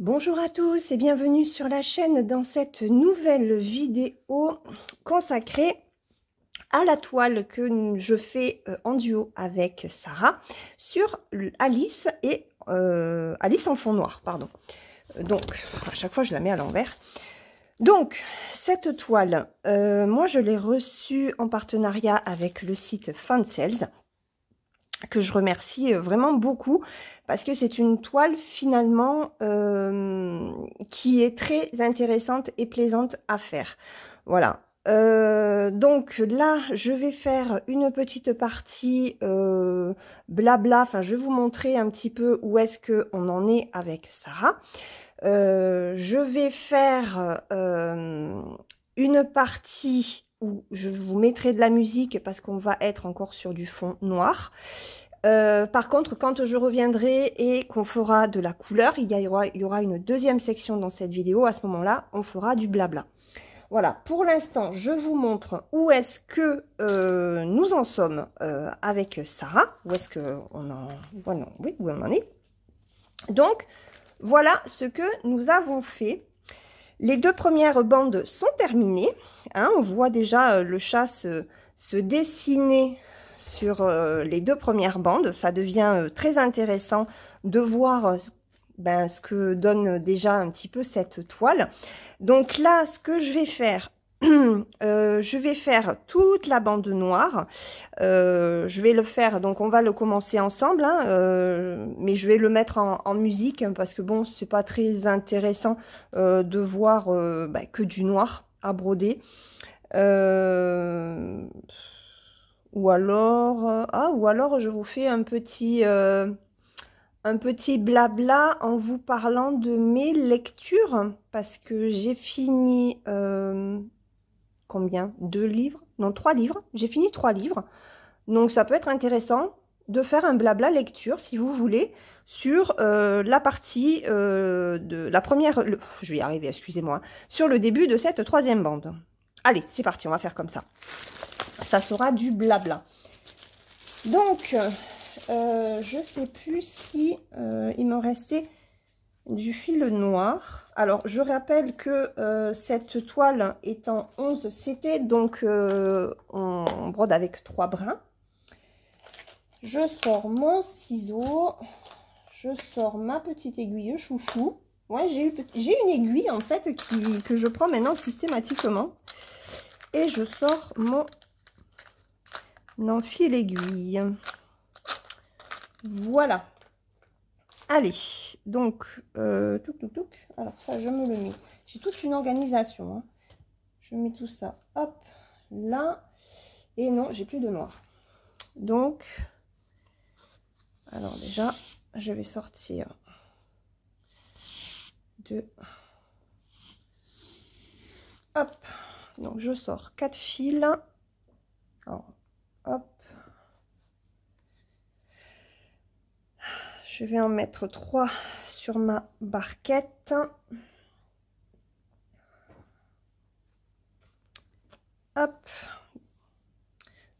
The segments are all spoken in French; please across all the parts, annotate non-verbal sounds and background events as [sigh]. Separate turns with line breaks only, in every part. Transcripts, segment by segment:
Bonjour à tous et bienvenue sur la chaîne dans cette nouvelle vidéo consacrée à la toile que je fais euh, en duo avec Sarah sur Alice et euh, Alice en fond noir, pardon. Euh, donc, à chaque fois, je la mets à l'envers. Donc, cette toile, moi, je l'ai reçue en partenariat avec le site sales que je remercie euh, vraiment beaucoup parce que c'est une toile finalement euh, qui est très intéressante et plaisante à faire. Voilà. Euh, donc là, je vais faire une petite partie blabla. Enfin, je vais vous montrer un petit peu où est-ce que on en est avec Sarah. je vais faire une partie où je vous mettrai de la musique parce qu'on va être encore sur du fond noir. Euh, par contre, quand je reviendrai et qu'on fera de la couleur, il y, aura, il y aura une deuxième section dans cette vidéo. À ce moment-là, on fera du blabla. Voilà, pour l'instant, je vous montre où est-ce que euh, nous en sommes euh, avec Sarah. Où est-ce qu'on en... oui, où on en est. Donc, voilà ce que nous avons fait les deux premières bandes sont terminées. Hein. on voit déjà euh, le chat se, dessiner sur euh, les deux premières bandes. Ça devient euh, très intéressant de voir ben, ce que donne déjà un petit peu cette toile. Donc là, ce que je vais faire euh, je vais faire toute la bande noire. Euh, je vais le faire, donc on va le commencer ensemble, hein, euh, mais je vais le mettre en, musique hein, parce que bon, c'est pas très intéressant de voir bah, que du noir à broder. ou alors, ah, ou alors je vous fais un petit, un petit blabla en vous parlant de mes lectures parce que j'ai fini combien Deux livres Non, trois livres. J'ai fini trois livres. Donc ça peut être intéressant de faire un blabla lecture, si vous voulez, sur euh, la partie euh, de la première... je vais y arriver, excusez-moi. Hein, sur le début de cette troisième bande. Allez, c'est parti, on va faire comme ça. Ça sera du blabla. Donc, je euh, je sais plus si il me restait du fil noir. Alors, je rappelle que euh, cette toile est en 11 CT, donc euh, on, brode avec trois brins. Je sors mon ciseau, je sors ma petite aiguille chouchou. Ouais, j'ai une aiguille en fait que je prends maintenant systématiquement. Et je sors mon enfil aiguille. Voilà, Allez, donc, tout, euh, tout, tout. Alors, ça, je me le mets. J'ai toute une organisation. Hein. Je mets tout ça, hop, là. Et non, j'ai plus de noir. Donc, alors déjà, je vais sortir de... Hop, donc je sors quatre fils. hop, Je vais en mettre 3 sur ma barquette. Hop.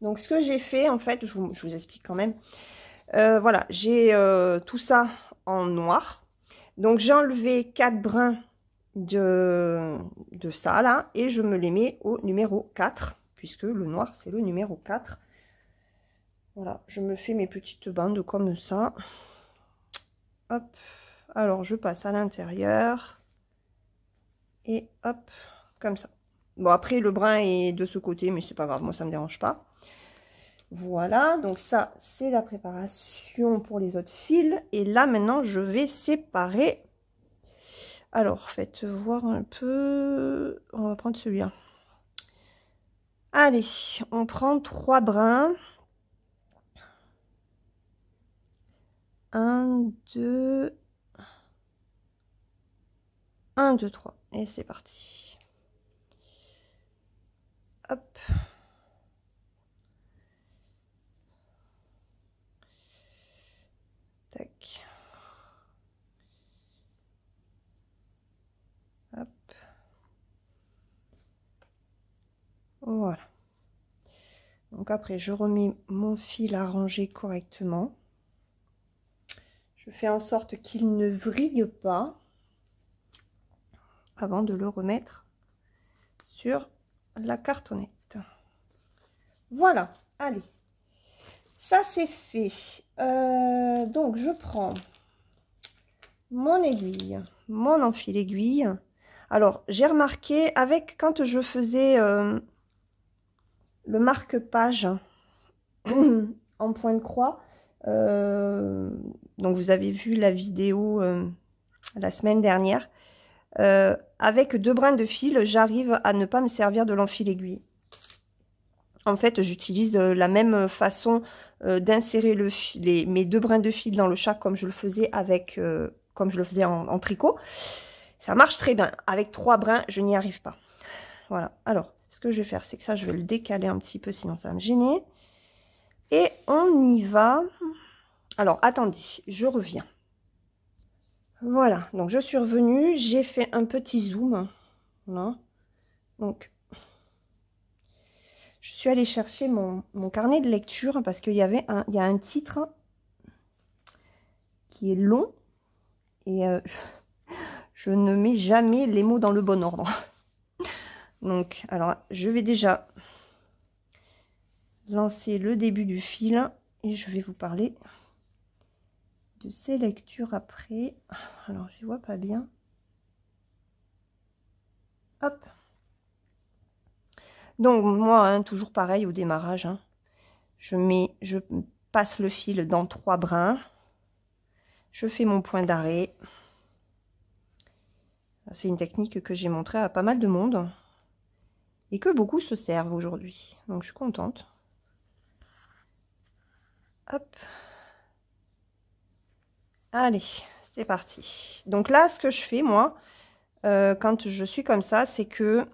Donc ce que j'ai fait, en fait, je vous, explique quand même. Euh, voilà, j'ai euh, tout ça en noir. Donc j'ai enlevé quatre brins de, de ça là et je me les mets au numéro 4 puisque le noir c'est le numéro 4. Voilà, je me fais mes petites bandes comme ça. Alors, je passe à l'intérieur. Et hop, comme ça. Bon, après, le brin est de ce côté, mais c'est pas grave. Moi, ça me dérange pas. Voilà, donc ça, c'est la préparation pour les autres fils. Et là, maintenant, je vais séparer. Alors, faites voir un peu. On va prendre celui-là. Allez, on prend trois brins. 1, 2, 1, 2, 3. Et c'est parti. Hop. Tac. Hop. Voilà. Donc après, je remets mon fil à ranger correctement. Je fais en sorte qu'il ne vrille pas avant de le remettre sur la cartonnette. Voilà, allez. Ça, c'est fait. Euh, donc, je prends mon aiguille, mon enfil aiguille. Alors, j'ai remarqué, avec quand je faisais euh, le marque-page [clears throat] en point de croix, euh, donc vous avez vu la vidéo euh, la semaine dernière. Euh, avec deux brins de fil, j'arrive à ne pas me servir de l'enfil aiguille. En fait, j'utilise la même façon d'insérer le, mes deux brins de fil dans le chat comme je le faisais avec, comme je le faisais en, en, tricot. Ça marche très bien. Avec trois brins, je n'y arrive pas. Voilà. Alors, ce que je vais faire, c'est que ça, je vais le décaler un petit peu, sinon ça va me gêner. Et on y va. Alors, attendez, je reviens. Voilà, donc je suis revenue, j'ai fait un petit zoom. Hein. Donc, je suis allée chercher mon, carnet de lecture parce qu'il y avait un, il y a un titre qui est long et euh, [laughs] je ne mets jamais les mots dans le bon ordre. Donc, alors, je vais déjà lancer le début du fil et je vais vous parler de ces lectures après. Alors, je vois pas bien. Hop. Donc, moi, hein, toujours pareil au démarrage. Hein. Je, mets, je passe le fil dans trois brins. Je fais mon point d'arrêt. C'est une technique que j'ai montrée à pas mal de monde et que beaucoup se servent aujourd'hui. Donc, je suis contente. Allez, c'est parti. Donc là, ce que je fais, moi, euh, quand je suis comme ça, c'est que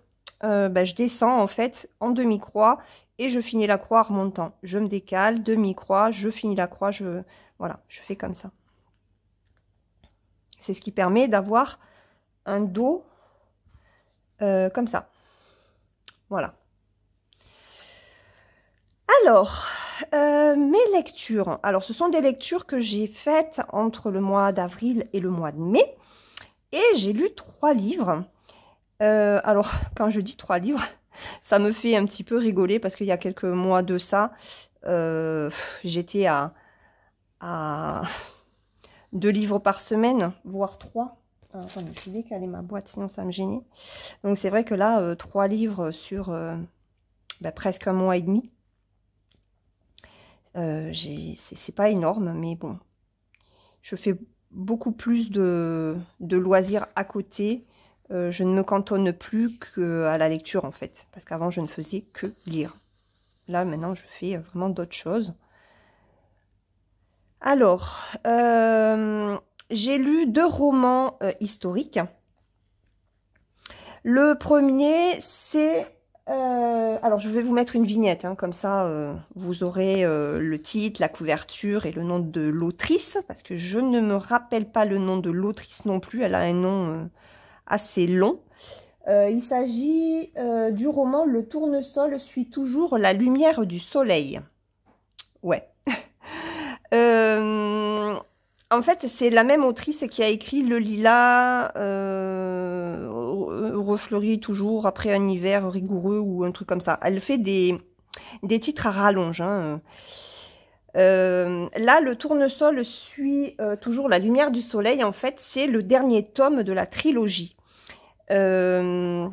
euh, ben, je descends en fait en demi-croix et je finis la croix en remontant. Je me décale, demi-croix, je finis la croix, je voilà, je fais comme ça. C'est ce qui permet d'avoir un dos euh, comme ça. Voilà. Alors, euh, mes lectures. Alors, ce sont des lectures que j'ai faites entre le mois d'avril et le mois de mai. Et j'ai lu trois livres. Euh, alors, [laughs] quand je dis trois livres, [laughs] ça me fait un petit peu rigoler parce qu'il y a quelques mois de ça, euh, j'étais à, [laughs] deux livres par semaine, voire trois. Ah, je vais caler ma boîte, sinon ça me gênait. Donc, c'est vrai que là, trois livres sur ben, presque un mois et demi. Euh, c'est pas énorme, mais bon. Je fais beaucoup plus de, loisirs à côté. Euh, je ne me cantonne plus qu'à la lecture, en fait. Parce qu'avant, je ne faisais que lire. Là, maintenant, je fais vraiment d'autres choses. Alors, euh, j'ai lu deux romans historiques. Le premier, c'est euh, alors, je vais vous mettre une vignette, hein, comme ça, euh, vous aurez euh, le titre, la couverture et le nom de l'autrice, parce que je ne me rappelle pas le nom de l'autrice non plus, elle a un nom assez long. il s'agit du roman Le tournesol suit toujours la lumière du soleil. Ouais. [laughs] En fait, c'est la même autrice qui a écrit Le Lilas, euh, toujours après un hiver rigoureux ou un truc comme ça. Elle fait des, des titres à rallonge. Hein. Euh, là, le tournesol suit euh, toujours la lumière du soleil. En fait, c'est le dernier tome de la trilogie. Euh,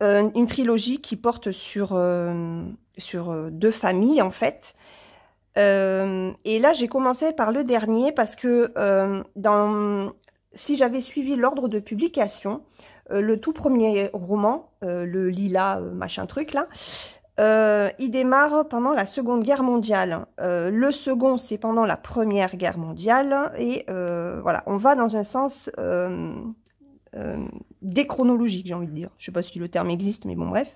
une trilogie qui porte sur, sur deux familles, en fait. Euh, et là, j'ai commencé par le dernier parce que euh, dans, si j'avais suivi l'ordre de publication, euh, le tout premier roman, euh, le Lila machin truc là, il démarre pendant la Seconde Guerre mondiale. le second, c'est pendant la Première Guerre mondiale. Et voilà, on va dans un sens déchronologique, j'ai envie de dire. Je ne sais pas si le terme existe, mais bon, bref.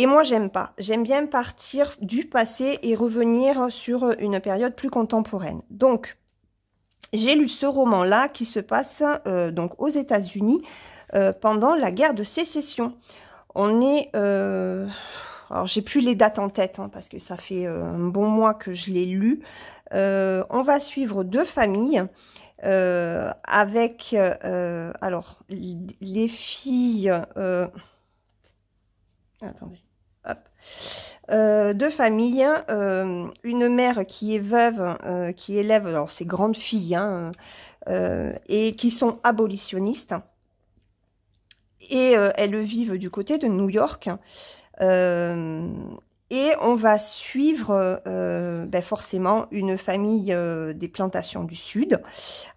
Et moi, j'aime pas. J'aime bien partir du passé et revenir sur euh, une période plus contemporaine. Donc, j'ai lu ce roman-là qui se passe euh, donc aux États-Unis euh, pendant la guerre de sécession. On est... Alors, j'ai plus les dates en tête hein, parce que ça fait un bon mois que je l'ai lu. on va suivre deux familles. avec alors les filles attendez euh, deux familles, de euh, une mère qui est veuve, euh, qui élève alors ses grandes filles, hein, et qui sont abolitionnistes. Et elles vivent du côté de New York. et on va suivre ben forcément une famille des plantations du Sud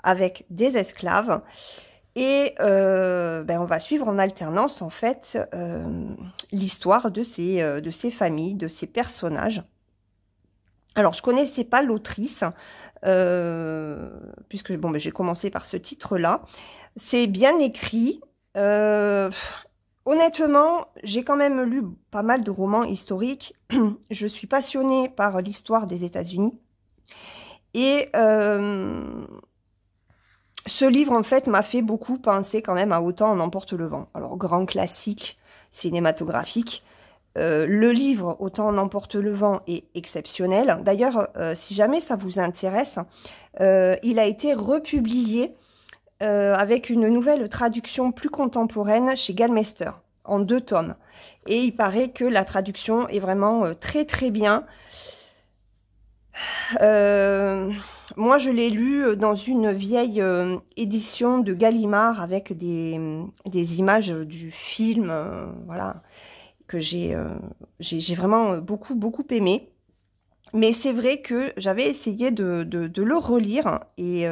avec des esclaves. Et euh, ben on va suivre en alternance en fait euh, l'histoire de ces, euh, de ces familles, de ces personnages. Alors je ne connaissais pas l'autrice, puisque bon, ben, j'ai commencé par ce titre-là. C'est bien écrit. honnêtement, j'ai quand même lu pas mal de romans historiques. [clears throat] je suis passionnée par l'histoire des États-Unis. Et ce livre, en fait, m'a fait beaucoup penser quand même à Autant en emporte le vent. Alors, grand classique cinématographique. Euh, le livre Autant en emporte le vent est exceptionnel. D'ailleurs, euh, si jamais ça vous intéresse, euh, il a été republié avec une nouvelle traduction plus contemporaine chez Galmester, en deux tomes. Et il paraît que la traduction est vraiment très très bien. Euh, moi, je l'ai lu euh, dans une vieille euh, édition de Gallimard avec des, euh, images du film, voilà, que j'ai j'ai vraiment beaucoup, beaucoup aimé. Mais c'est vrai que j'avais essayé de, le relire et,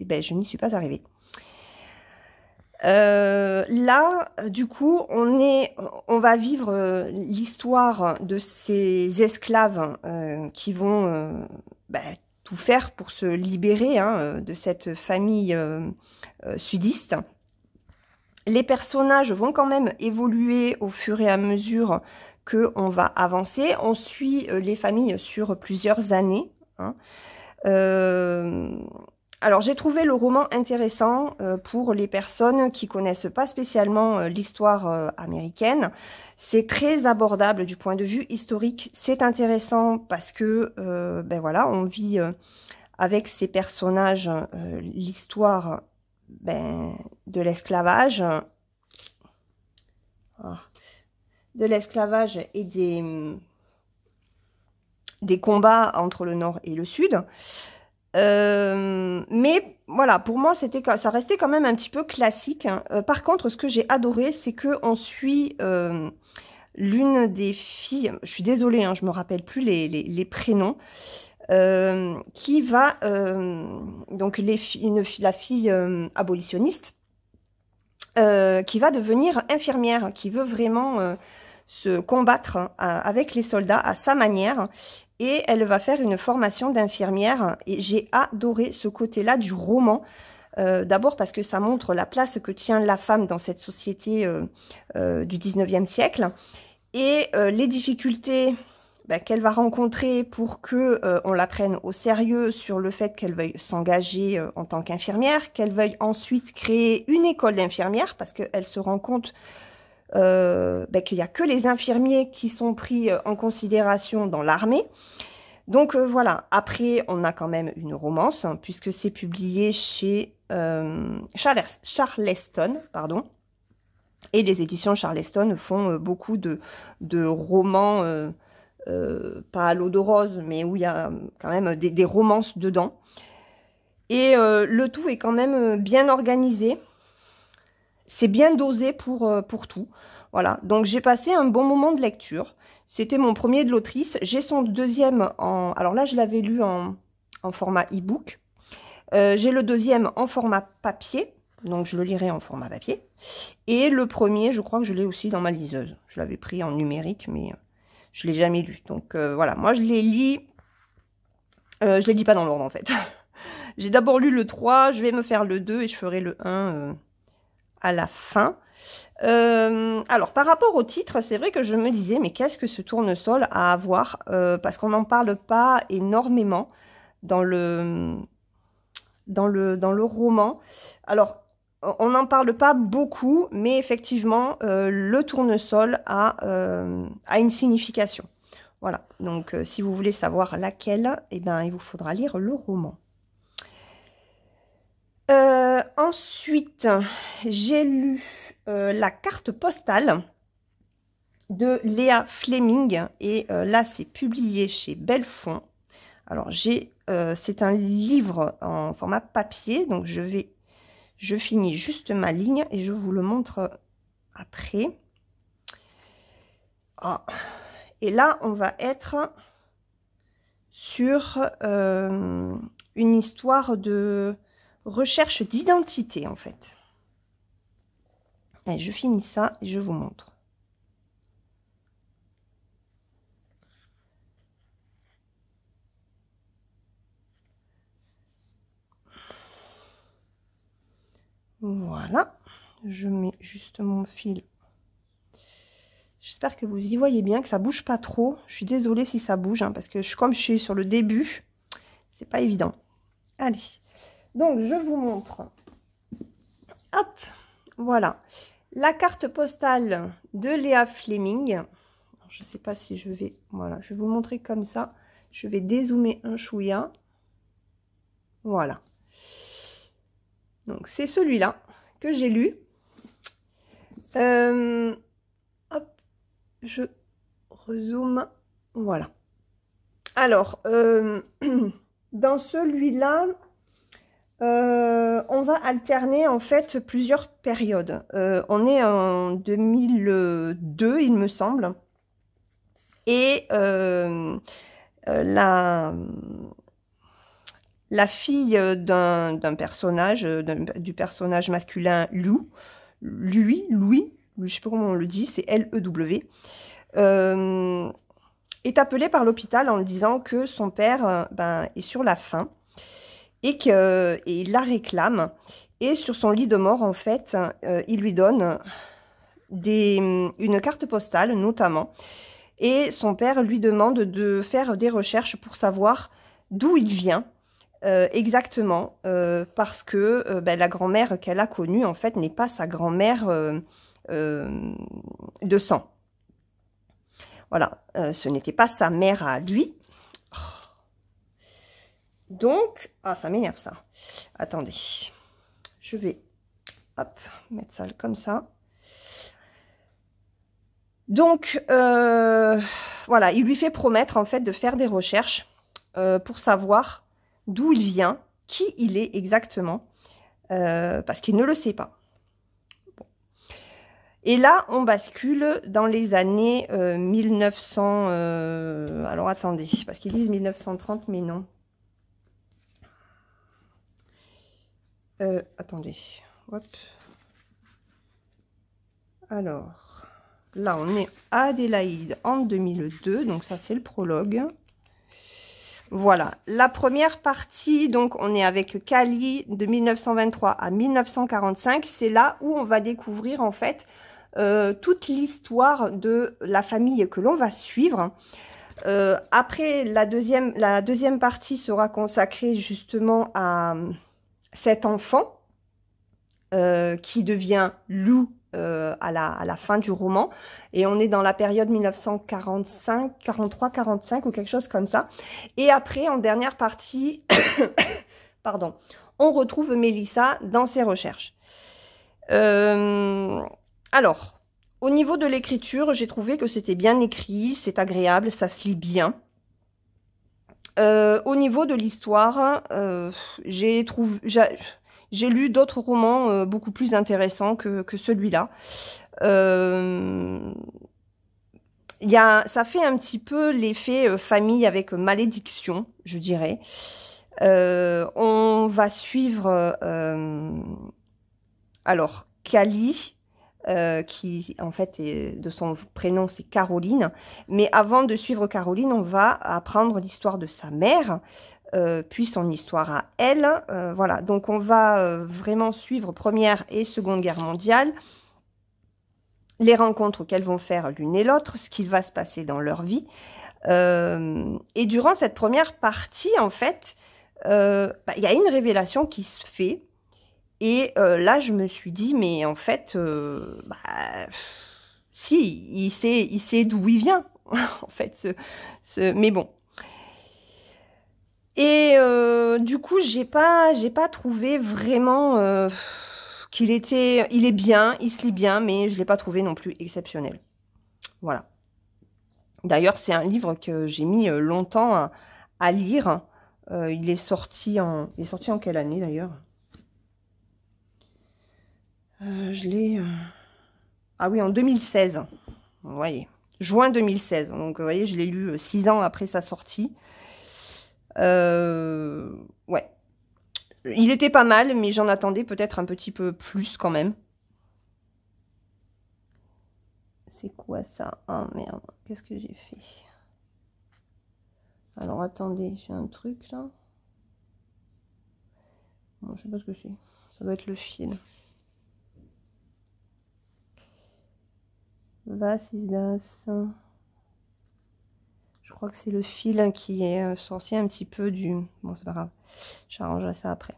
ben, je n'y suis pas arrivée. là, du coup, on, est, on va vivre l'histoire de ces esclaves qui vont ben, faire pour se libérer hein, euh, de cette famille euh, euh, sudiste. Les personnages vont quand même évoluer au fur et à mesure que on va avancer. On suit les familles sur plusieurs années. Hein. Alors j'ai trouvé le roman intéressant euh, pour les personnes qui connaissent pas spécialement euh, l'histoire euh, américaine. C'est très abordable du point de vue historique. C'est intéressant parce que ben voilà, on vit avec ces personnages l'histoire ben, de l'esclavage, ah. de l'esclavage et des des combats entre le nord et le sud. Euh, mais voilà, pour moi, c'était ça restait quand même un petit peu classique. Hein. Euh, par contre, ce que j'ai adoré, c'est qu'on on suit euh, l'une des filles. Je suis désolée, je hein, je me rappelle plus les, prénoms. qui va donc la fille abolitionniste qui va devenir infirmière, qui veut vraiment se combattre hein, avec les soldats à sa manière et elle va faire une formation d'infirmière. Et j'ai adoré ce côté-là du roman. Euh, d'abord parce que ça montre la place que tient la femme dans cette société euh, euh, du 19e siècle et les difficultés ben, qu'elle va rencontrer pour que on la prenne au sérieux sur le fait qu'elle veuille s'engager en tant qu'infirmière, qu'elle veuille ensuite créer une école d'infirmière, parce qu'elle se rend compte euh, ben, qu'il n'y a que les infirmiers qui sont pris euh, en considération dans l'armée. Donc euh, voilà, après on a quand même une romance, hein, puisque c'est publié chez Charleston, pardon. Et les éditions Charleston font beaucoup de, romans, pas à l'eau de rose, mais où il y a quand même des romances dedans. Et le tout est quand même bien organisé c'est bien dosé pour, euh, pour tout. Voilà, donc j'ai passé un bon moment de lecture. C'était mon premier de l'autrice. J'ai son deuxième en... Alors là, je l'avais lu en, format e-book. Euh, j'ai le deuxième en format papier. Donc je le lirai en format papier. Et le premier, je crois que je l'ai aussi dans ma liseuse. Je l'avais pris en numérique, mais euh, je ne l'ai jamais lu. Donc voilà, moi je les lis... Je je les lis pas dans l'ordre en fait. [laughs] j'ai d'abord lu le 3, je vais me faire le 2 et je ferai le 1 la fin. Euh, alors, par rapport au titre, c'est vrai que je me disais, mais qu'est-ce que ce tournesol a à voir euh, Parce qu'on n'en parle pas énormément dans le, dans le, dans le roman. Alors, on n'en parle pas beaucoup, mais effectivement, euh, le tournesol a, une signification. Voilà, donc si vous voulez savoir laquelle, et eh ben, il vous faudra lire le roman. Euh, ensuite, j'ai lu euh, la carte postale de Léa Fleming et euh, là c'est publié chez Bellefond. Alors j'ai, c'est un livre en format papier, donc je vais, je finis juste ma ligne et je vous le montre après. Ah, et là on va être sur une histoire de recherche d'identité en fait. et je finis ça et je vous montre. Voilà, je mets juste mon fil. J'espère que vous y voyez bien, que ça bouge pas trop. Je suis désolée si ça bouge, hein, parce que je, comme je suis sur le début, c'est pas évident. Allez, donc, je vous montre. Hop, voilà. La carte postale de Léa Fleming. Je ne sais pas si je vais... Voilà, je vais vous montrer comme ça. Je vais dézoomer un chouïa. Voilà. Donc, c'est celui-là que j'ai lu. Euh, hop, je rezoome. Voilà. Alors, euh, [clears throat] dans celui-là, euh, on va alterner en fait plusieurs périodes. Euh, on est en 2002, il me semble. Et euh, la, la, fille d'un personnage, du personnage masculin Lou, lui, Louis, je ne sais pas comment on le dit, c'est L-E-W, est appelée par l'hôpital en disant que son père ben, est sur la faim et il la réclame. Et sur son lit de mort, en fait, euh, il lui donne une carte postale, notamment. Et son père lui demande de faire des recherches pour savoir d'où il vient euh, exactement, euh, parce que ben, la grand-mère qu'elle a connue, en fait, n'est pas sa grand-mère de sang. Voilà, ce n'était pas sa mère à lui. Oh donc, ah, ça m'énerve ça. Attendez, je vais hop, mettre ça comme ça. Donc, euh, voilà, il lui fait promettre en fait de faire des recherches euh, pour savoir d'où il vient, qui il est exactement, euh, parce qu'il ne le sait pas. Et là, on bascule dans les années 1900. alors attendez, parce qu'ils disent 1930, mais non. Euh, attendez. Alors, là, on est à Adélaïde en 2002. Donc, ça, c'est le prologue. Voilà, la première partie, donc on est avec Cali de 1923 à 1945. C'est là où on va découvrir en fait euh, toute l'histoire de la famille que l'on va suivre. Euh, après, la deuxième, la deuxième partie sera consacrée justement à, cet enfant euh, qui devient loup euh, à, la, fin du roman. Et on est dans la période 1945, 43, 45 ou quelque chose comme ça. Et après, en dernière partie, [coughs] pardon, on retrouve Mélissa dans ses recherches. Euh, alors, au niveau de l'écriture, j'ai trouvé que c'était bien écrit, c'est agréable, ça se lit bien. Euh, au niveau de l'histoire, euh, j'ai lu d'autres romans euh, beaucoup plus intéressants que, que celui-là. Euh, y ça fait un petit peu l'effet famille avec malédiction, je dirais. on va suivre alors Kali, euh, qui en fait de son prénom c'est Caroline. Mais avant de suivre Caroline, on va apprendre l'histoire de sa mère, euh, puis son histoire à elle. Euh, voilà, donc on va vraiment suivre Première et Seconde Guerre mondiale, les rencontres qu'elles vont faire l'une et l'autre, ce qu'il va se passer dans leur vie. et durant cette première partie, en fait, bah, il y a une révélation qui se fait et euh, là, je me suis dit, mais en fait, euh, bah, si, il sait, il sait d'où il vient, [laughs] en fait. Ce, mais bon. Et euh, du coup, j'ai pas, j'ai pas trouvé vraiment qu'il était, il est bien, il se lit bien, mais je l'ai pas trouvé non plus exceptionnel. Voilà. D'ailleurs, c'est un livre que j'ai mis longtemps à, à lire. il est sorti en, il est sorti en quelle année d'ailleurs euh, je l'ai... Euh, ah oui, en 2016. Vous voyez. Juin 2016. Donc, vous voyez, je l'ai lu euh, six ans après sa sortie. ouais. Il était pas mal, mais j'en attendais peut-être un petit peu plus quand même. C'est quoi ça Ah merde, qu'est-ce que j'ai fait Alors attendez, j'ai un truc là. Je je sais pas ce que c'est. Ça doit être le fil. Je crois que c'est le fil hein, qui est euh, sorti un petit peu du... Bon, c'est pas grave. J'arrangerai ça après.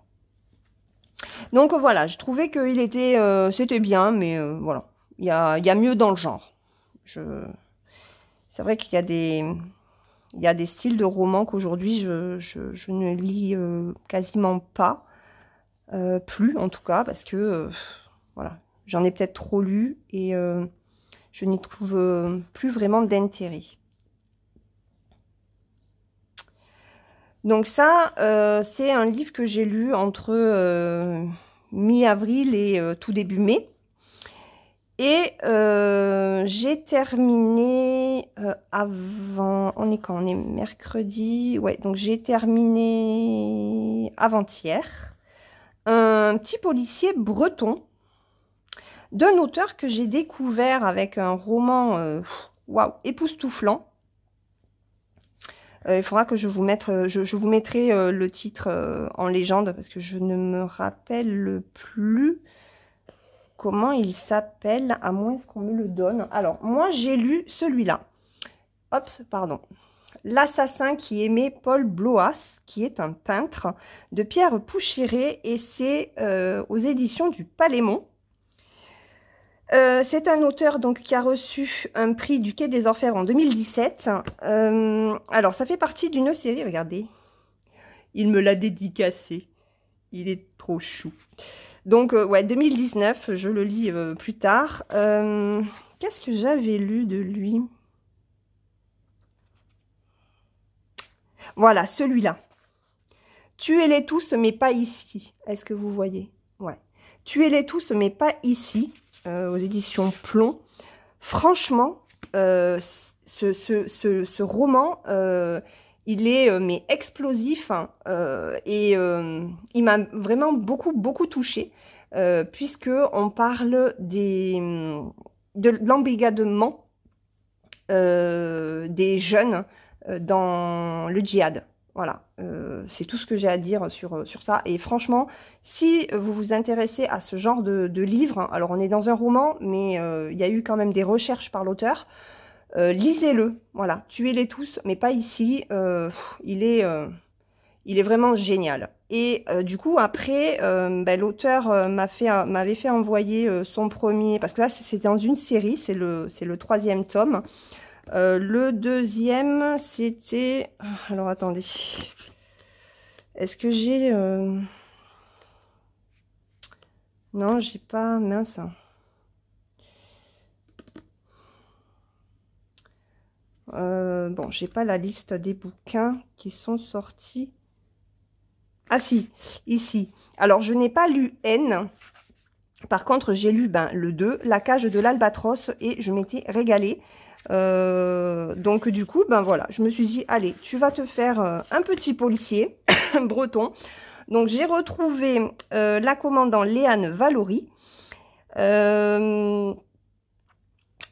Donc voilà, je trouvais que était, euh, c'était bien, mais euh, voilà, il y a, mieux dans le genre. C'est vrai qu'il y a des, il y a des styles de romans qu'aujourd'hui je, ne lis quasiment pas, plus en tout cas, parce que voilà, j'en ai peut-être trop lu et je n'y trouve euh, plus vraiment d'intérêt. Donc ça, euh, c'est un livre que j'ai lu entre euh, mi-avril et tout début mai. Et j'ai terminé avant... On est quand On est mercredi. Ouais, donc j'ai terminé avant-hier. Un petit policier breton d'un auteur que j'ai découvert avec un roman euh, waouh, époustouflant. Euh, il faudra que je vous, mette, euh, je, vous mettrai le titre en légende parce que je ne me rappelle plus comment il s'appelle, à moins qu'on me le donne. Alors, moi, j'ai lu celui-là. pardon. L'assassin qui aimait Paul Bloas, qui est un peintre, de Pierre Pouchiré, et c'est aux éditions du Palémon. Euh, c'est un auteur donc qui a reçu un prix du Quai des Orfèvres en 2017. Euh, alors, ça fait partie d'une série, regardez. Il me l'a dédicacé. Il est trop chou. Donc, euh, ouais, 2019, je le lis plus tard. Qu'est-ce que j'avais lu de lui Voilà, celui-là. Tuez-les tous, mais pas ici. Est-ce que vous voyez Ouais. Tuez-les tous, mais pas ici. Euh, aux éditions Plomb. Franchement, euh, ce, ce, ce, roman, euh, il est mais explosif hein, et il m'a vraiment beaucoup, beaucoup touchée puisqu'on puisque on parle des, de, de des jeunes dans le djihad. Voilà, euh, c'est tout ce que j'ai à dire sur, euh, sur ça. Et franchement, si vous vous intéressez à ce genre de, livre, hein, alors on est dans un roman, mais euh, il y a eu quand même des recherches par l'auteur, lisez-le, voilà, tuez-les tous, mais pas ici. il, est, il est vraiment génial. Et du coup, après, ben, l'auteur m'avait fait, fait, envoyer son premier, parce que là, c'est dans une série, c'est le troisième tome. Euh, le deuxième, c'était... Ah, alors, attendez. Est-ce que j'ai... Euh, non, j'ai pas... Mince. Euh, bon, j'ai pas la liste des bouquins qui sont sortis. Ah si, ici. Alors, je n'ai pas lu N. Par contre, j'ai lu ben, le 2, La cage de l'albatros, et je m'étais régalée. Euh, donc du coup, ben voilà, je me suis dit, allez, tu vas te faire euh, un petit policier [coughs] breton. Donc j'ai retrouvé euh, la commandant Léane Valory.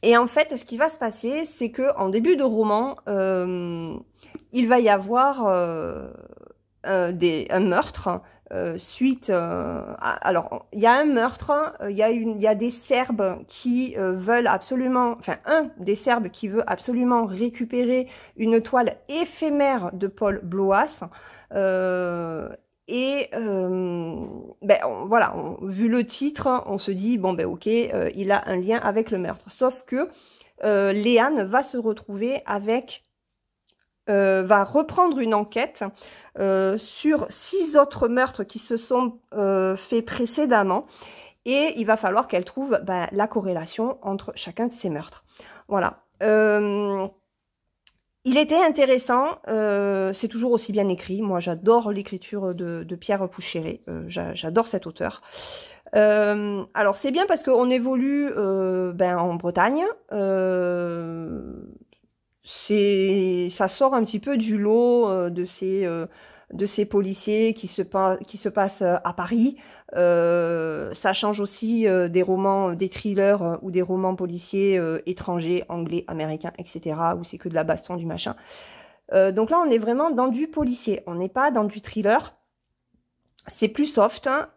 et en fait, ce qui va se passer, c'est que en début de roman, il va y avoir un meurtre euh, suite. Euh, alors, il y a un meurtre, euh, il y, a y a des Serbes qui veulent absolument, enfin un des Serbes qui veut absolument récupérer une toile éphémère de Paul Bloas. Et ben, voilà, vu le titre, on se dit, bon ben ok, il a un lien avec le meurtre. Sauf que Léane va se retrouver avec euh, va reprendre une enquête euh, sur six autres meurtres qui se sont euh, faits précédemment et il va falloir qu'elle trouve bah, la corrélation entre chacun de ces meurtres. Voilà. il était intéressant, c'est toujours aussi bien écrit. Moi, j'adore l'écriture de, Pierre Pouchéré, j'adore cet auteur. alors c'est bien parce qu'on évolue ben, en Bretagne c'est ça sort un petit peu du lot euh, de ces euh, de ces policiers qui se, qui se passent euh, à Paris. ça change aussi des romans, des thrillers ou des romans policiers étrangers, anglais, américains, etc. où c'est que de la baston, du machin. donc là, on est vraiment dans du policier. On n'est pas dans du thriller. C'est plus soft, hein,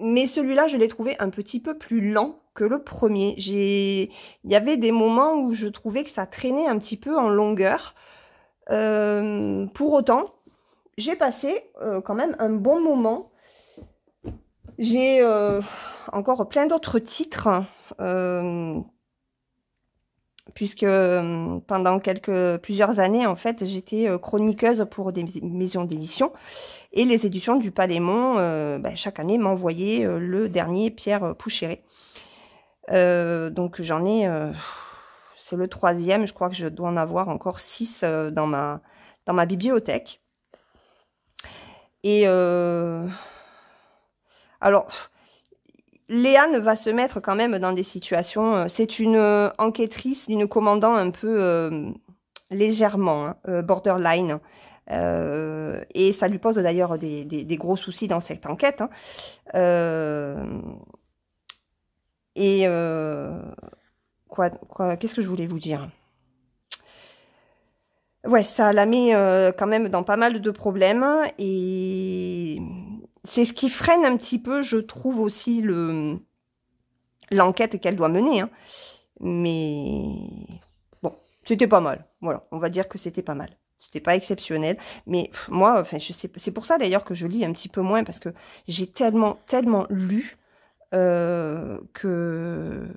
mais celui-là, je l'ai trouvé un petit peu plus lent le premier. J'ai, il y avait des moments où je trouvais que ça traînait un petit peu en longueur. Euh, pour autant, j'ai passé euh, quand même un bon moment. J'ai euh, encore plein d'autres titres, puisque pendant quelques, plusieurs années, en fait, j'étais chroniqueuse pour des maisons d'édition. Et les éditions du Palais Mont ben, chaque année, m'envoyaient le dernier Pierre Pouchéré. Euh, donc j'en ai, euh, c'est le troisième, je crois que je dois en avoir encore six euh, dans, ma, dans ma bibliothèque. Et alors, Léane va se mettre quand même dans des situations, c'est une enquêtrice, une commandant un peu légèrement hein, borderline. et ça lui pose d'ailleurs des, des, gros soucis dans cette enquête. Hein. Euh, et euh, quoi, qu'est-ce que je voulais vous dire Ouais, ça la met euh, quand même dans pas mal de problèmes et c'est ce qui freine un petit peu, je trouve aussi le l'enquête qu'elle doit mener. Hein. Mais bon, c'était pas mal. Voilà, on va dire que c'était pas mal c'était pas exceptionnel mais moi enfin je sais c'est pour ça d'ailleurs que je lis un petit peu moins parce que j'ai tellement tellement lu euh, que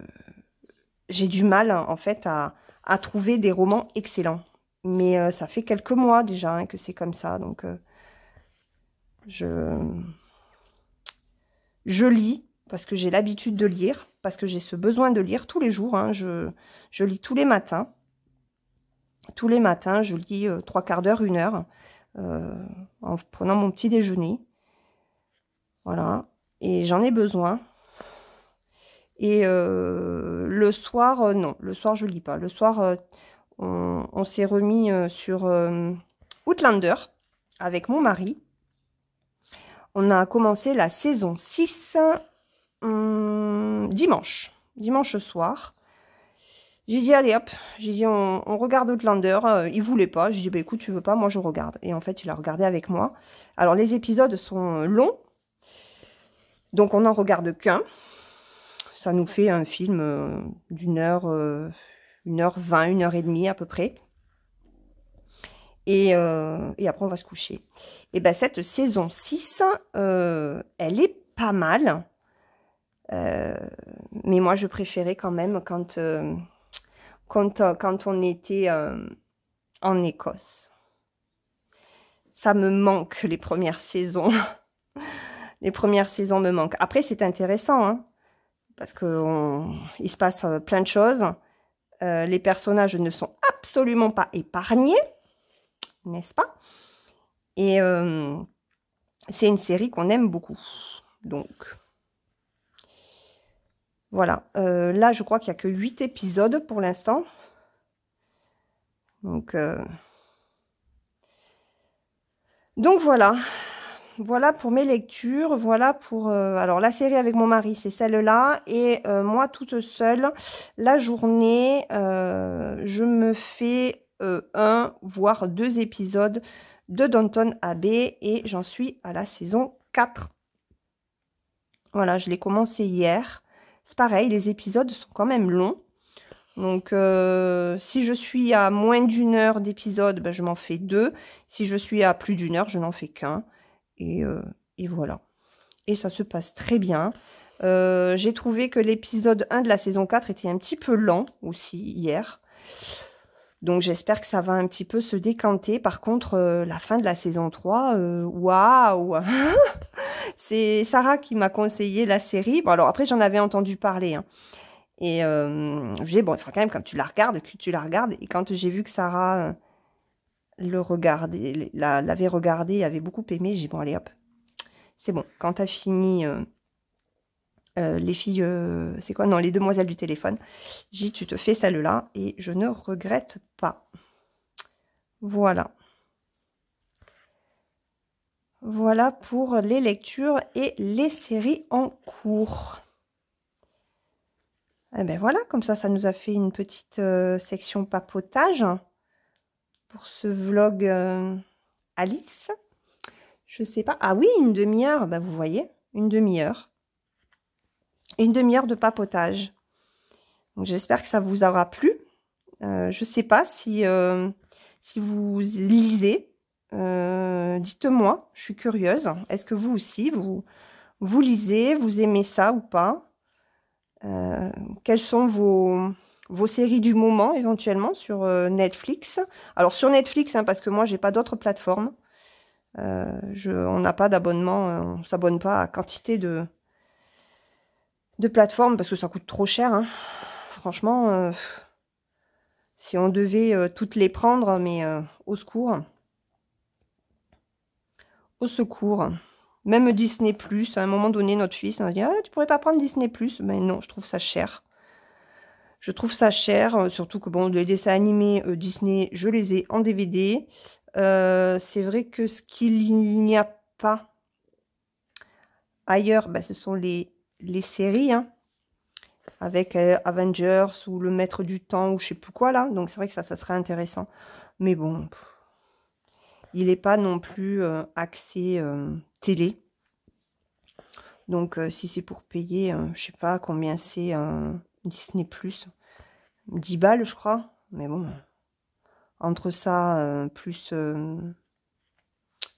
j'ai du mal en fait à, trouver des romans excellents. Mais euh, ça fait quelques mois déjà hein, que c'est comme ça, donc euh, je je lis parce que j'ai l'habitude de lire, parce que j'ai ce besoin de lire tous les jours. Hein. je, je, lis tous les matins. Tous les matins, je lis trois quarts d'heure, une heure, en prenant mon petit déjeuner. Voilà. Et j'en ai besoin. Et euh, le soir, euh, non, le soir, je lis pas. Le soir, euh, on, s'est remis sur Outlander avec mon mari. On a commencé la saison 6 hum, dimanche, dimanche soir. J'ai dit, allez hop, j'ai dit, on, regarde Outlander. il voulait pas. J'ai dit, bah, écoute, tu veux pas, moi je regarde. Et en fait, il a regardé avec moi. Alors, les épisodes sont longs. Donc, on n'en regarde qu'un ça nous fait un film euh, d'une heure, euh, une heure vingt, une heure et demie à peu près. Et, euh, après on va se coucher. Et ben cette saison 6, elle est pas mal, mais moi je préférais quand même quand, quand, quand on était en Écosse. Ça me manque les premières saisons. [laughs] les premières saisons me manquent. Après c'est intéressant, hein parce qu'il se passe euh, plein de choses. Euh, les personnages ne sont absolument pas épargnés, n'est-ce pas Et euh, c'est une série qu'on aime beaucoup. Donc, voilà. là, je crois qu'il n'y a que 8 épisodes pour l'instant. Donc, Donc voilà. Voilà pour mes lectures. Voilà pour. Euh, alors, la série avec mon mari, c'est celle-là. Et euh, moi, toute seule, la journée, euh, je me fais un, voire deux épisodes de Danton Abbé. Et j'en suis à la saison 4. Voilà, je l'ai commencé hier. C'est pareil, les épisodes sont quand même longs. Donc, si je suis à moins d'une heure d'épisode, ben, je m'en fais deux. Si je suis à plus d'une heure, je n'en fais qu'un. Euh, et, voilà. Et ça se passe très bien. Euh, j'ai trouvé que l'épisode 1 de la saison 4 était un petit peu lent aussi hier. Donc j'espère que ça va un petit peu se décanter. Par contre, euh, la fin de la saison 3, waouh wow [laughs] C'est Sarah qui m'a conseillé la série. Bon, alors après, j'en avais entendu parler. Hein. Et j'ai bon, il faudra quand même quand tu la regardes, que tu la regardes. Et quand j'ai vu que Sarah le regarder, l'avait regardé avait beaucoup aimé, j'ai dit bon allez hop, c'est bon. Quand t'as fini euh, euh, les filles, euh, c'est quoi Non, les demoiselles du téléphone, j'ai dit tu te fais celle-là et je ne regrette pas. Voilà. Voilà pour les lectures et les séries en cours. Et eh ben voilà, comme ça, ça nous a fait une petite section papotage pour ce vlog euh, Alice. Je sais pas. Ah oui, une demi-heure. Bah, vous voyez, une demi-heure. Une demi-heure de papotage. j'espère que ça vous aura plu. Euh, je sais pas si, euh, si vous lisez. Dites-moi, je suis curieuse. Est-ce que vous aussi, vous, vous lisez, vous aimez ça ou pas Quels sont vos vos séries du moment éventuellement sur euh, Netflix. Alors sur Netflix, hein, parce que moi, j'ai pas d'autres plateformes. Euh, on n'a pas d'abonnement, On euh, on s'abonne pas à quantité de, de plateformes parce que ça coûte trop cher. Hein. Franchement, si on devait toutes les prendre, mais au secours. Au secours. Même Disney ⁇ à un moment donné, notre fils a dit ah, Tu pourrais pas prendre Disney ⁇ Mais ben non, je trouve ça cher. Je trouve ça cher, euh, surtout que bon, les dessins animés euh, Disney, je les ai en DVD. Euh, c'est vrai que ce qu'il n'y a pas ailleurs, bah, ce sont les, les séries, hein, avec Avengers ou Le Maître du Temps ou je ne sais plus quoi là. Donc c'est vrai que ça, ça serait intéressant. Mais bon, il n'est pas non plus axé télé. Donc si c'est pour payer, je ne sais pas combien c'est Disney+. 10 balles, je crois. Mais bon, entre ça, euh, plus, euh,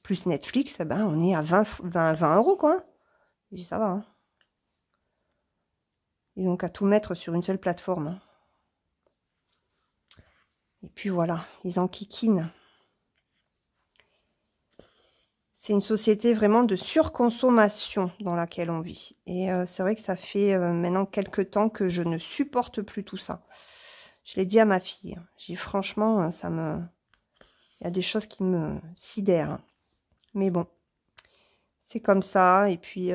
plus Netflix, eh ben, on est à 20, 20, euros, quoi. ça va. Hein. Ils ont qu'à tout mettre sur une seule plateforme. Hein. Et puis voilà, ils en enquiquinent c'est une société vraiment de surconsommation dans laquelle on vit. Et euh, c'est vrai que ça fait euh, maintenant quelques temps que je ne supporte plus tout ça. Je l'ai dit à ma fille. Hein. J'ai franchement, euh, ça me... Il y a des choses qui me sidèrent. Mais bon, c'est comme ça. Et puis,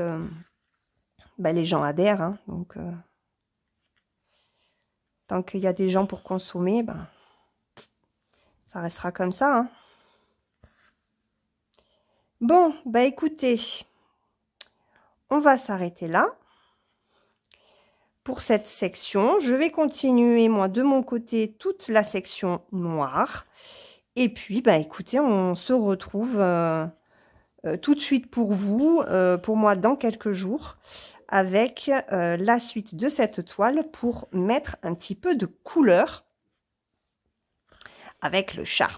bah, les gens adhèrent. Hein. donc, tant qu'il y a des gens pour consommer, ben, ça restera comme ça. Hein. Bon, bah écoutez, on va s'arrêter là. Pour cette section, je vais continuer moi de mon côté toute la section noire. Et puis, bah écoutez, on se retrouve euh, euh, tout de suite pour vous, euh, pour moi dans quelques jours, avec la suite de cette toile pour mettre un petit peu de couleur avec le chat.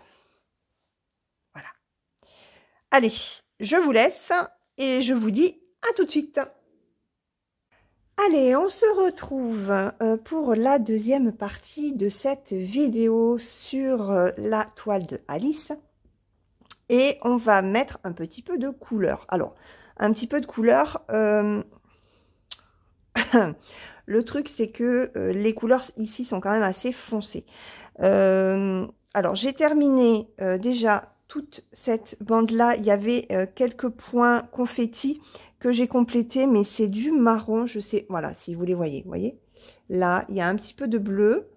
Allez, je vous laisse et je vous dis à tout de suite. Allez, on se retrouve euh, pour la deuxième partie de cette vidéo sur euh, la toile de Alice. Et on va mettre un petit peu de couleur. Alors, un petit peu de couleur. Euh, [coughs] le truc, c'est que les couleurs ici sont quand même assez foncées. Alors, j'ai terminé déjà toute cette bande-là, il y avait euh, quelques points confettis que j'ai complétés, mais c'est du marron, je sais, voilà, si vous les voyez, voyez Là, il y a un petit peu de bleu,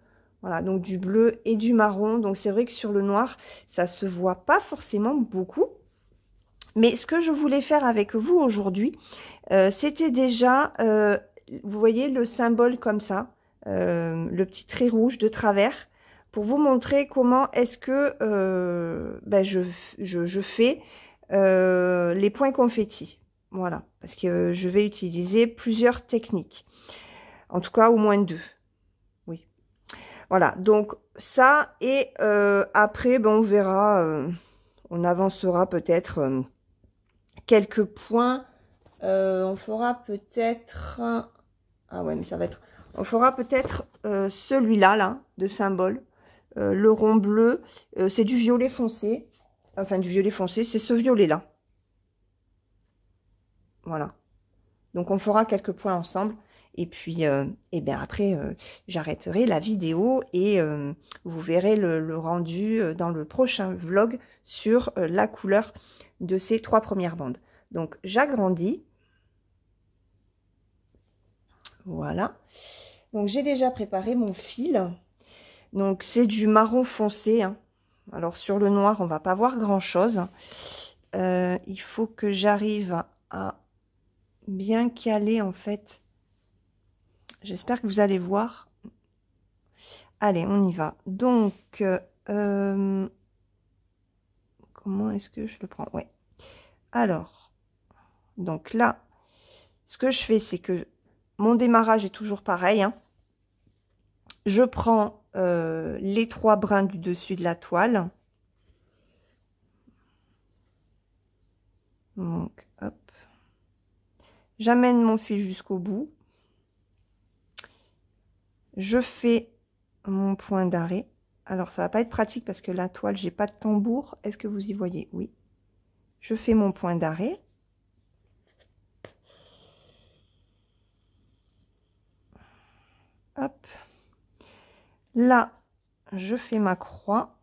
voilà, donc du bleu et du marron. Donc c'est vrai que sur le noir, ça se voit pas forcément beaucoup. Mais ce que je voulais faire avec vous aujourd'hui, euh, c'était déjà, euh, vous voyez le symbole comme ça, le petit trait rouge de travers pour vous montrer comment est-ce que euh, ben, je, fais euh, les points confettis. Voilà, parce que je vais utiliser plusieurs techniques. En tout cas, au moins deux. Oui. Voilà, donc ça, et euh, après, ben, on verra, on avancera peut-être quelques points. on fera peut-être... Ah ouais, mais ça va être... On fera peut-être celui-là, là, de symbole. Euh, le rond bleu, euh, c'est du violet foncé. Enfin, du violet foncé, c'est ce violet-là. Voilà. Donc, on fera quelques points ensemble. Et puis, euh, et bien après, j'arrêterai la vidéo et vous verrez le, le, rendu dans le prochain vlog sur la couleur de ces trois premières bandes. Donc, j'agrandis. Voilà. Donc, j'ai déjà préparé mon fil. Donc c'est du marron foncé. Hein. Alors sur le noir, on va pas voir grand-chose. Euh, il faut que j'arrive à bien caler en fait. J'espère que vous allez voir. Allez, on y va. Donc, euh, comment est-ce que je le prends Ouais. Alors, donc là, ce que je fais, c'est que mon démarrage est toujours pareil. Hein. Je prends euh, les trois brins du dessus de la toile. Donc, hop. J'amène mon fil jusqu'au bout. Je fais mon point d'arrêt. Alors, ça va pas être pratique parce que la toile, j'ai pas de tambour. Est-ce que vous y voyez Oui. Je fais mon point d'arrêt. Hop. Là, je fais ma croix.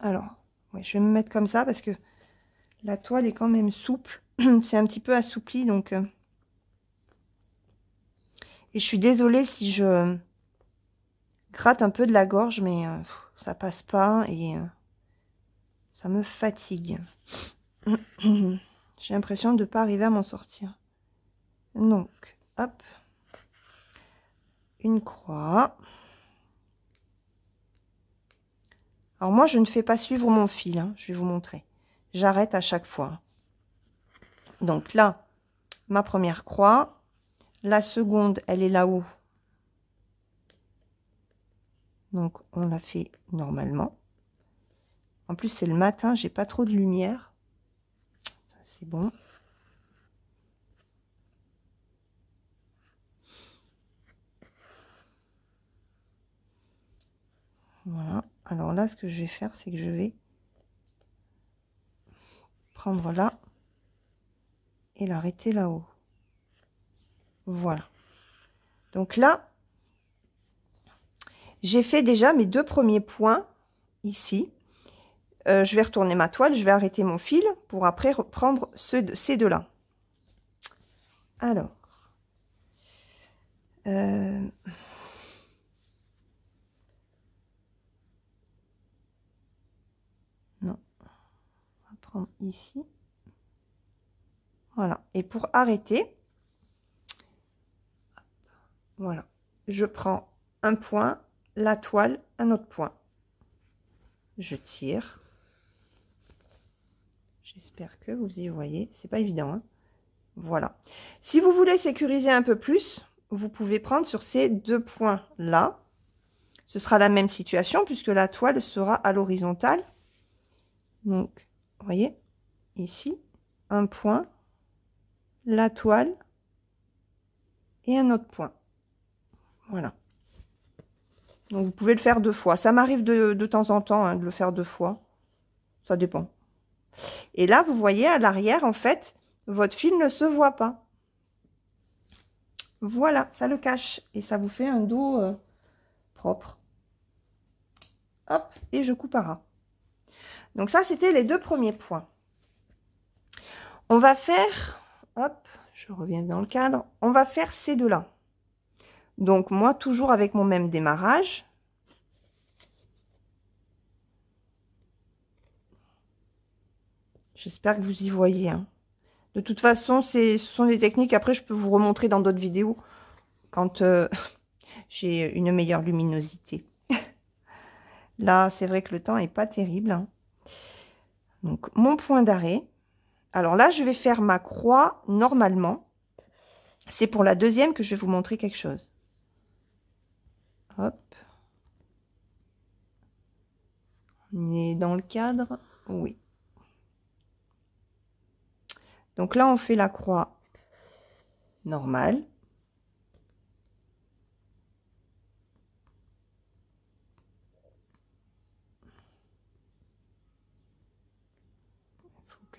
Alors, je vais me mettre comme ça parce que la toile est quand même souple. [clears throat] C'est un petit peu assoupli, donc... Euh, et je suis désolée si je gratte un peu de la gorge, mais euh, ça passe pas et euh, ça me fatigue. [clears throat] J'ai l'impression de ne pas arriver à m'en sortir. Donc, hop, une croix. Alors moi, je ne fais pas suivre mon fil, hein, je vais vous montrer. J'arrête à chaque fois. Donc là, ma première croix. La seconde, elle est là-haut. Donc on la fait normalement. En plus, c'est le matin, j'ai pas trop de lumière. c'est bon. Voilà. Alors là, ce que je vais faire, c'est que je vais prendre là et l'arrêter là-haut. Voilà. Donc là, j'ai fait déjà mes deux premiers points ici. Euh, je vais retourner ma toile, je vais arrêter mon fil pour après reprendre ces deux-là. Alors, euh, ici. Voilà. Et pour arrêter, voilà, je prends un point, la toile, un autre point. Je tire. J'espère que vous y voyez. C'est pas évident. Hein. voilà. Si vous voulez sécuriser un peu plus, vous pouvez prendre sur ces deux points-là. Ce sera la même situation puisque la toile sera à l'horizontale. Donc, voyez, ici, un point, la toile et un autre point. Voilà. Donc vous pouvez le faire deux fois. Ça m'arrive de, temps en temps hein, de le faire deux fois. Ça dépend. Et là, vous voyez à l'arrière, en fait, votre fil ne se voit pas. Voilà, ça le cache. Et ça vous fait un dos euh, propre. Hop, et je coupe à ras. Donc ça, c'était les deux premiers points. On va faire, hop, je reviens dans le cadre, on va faire ces deux-là. Donc moi, toujours avec mon même démarrage. J'espère que vous y voyez. Hein. De toute façon, ce sont des techniques. Après, je peux vous remontrer dans d'autres vidéos quand euh, [laughs] j'ai une meilleure luminosité. [laughs] Là, c'est vrai que le temps n'est pas terrible. Hein. Donc, mon point d'arrêt. Alors là, je vais faire ma croix normalement. C'est pour la deuxième que je vais vous montrer quelque chose. Hop. On est dans le cadre Oui. Donc là, on fait la croix normale.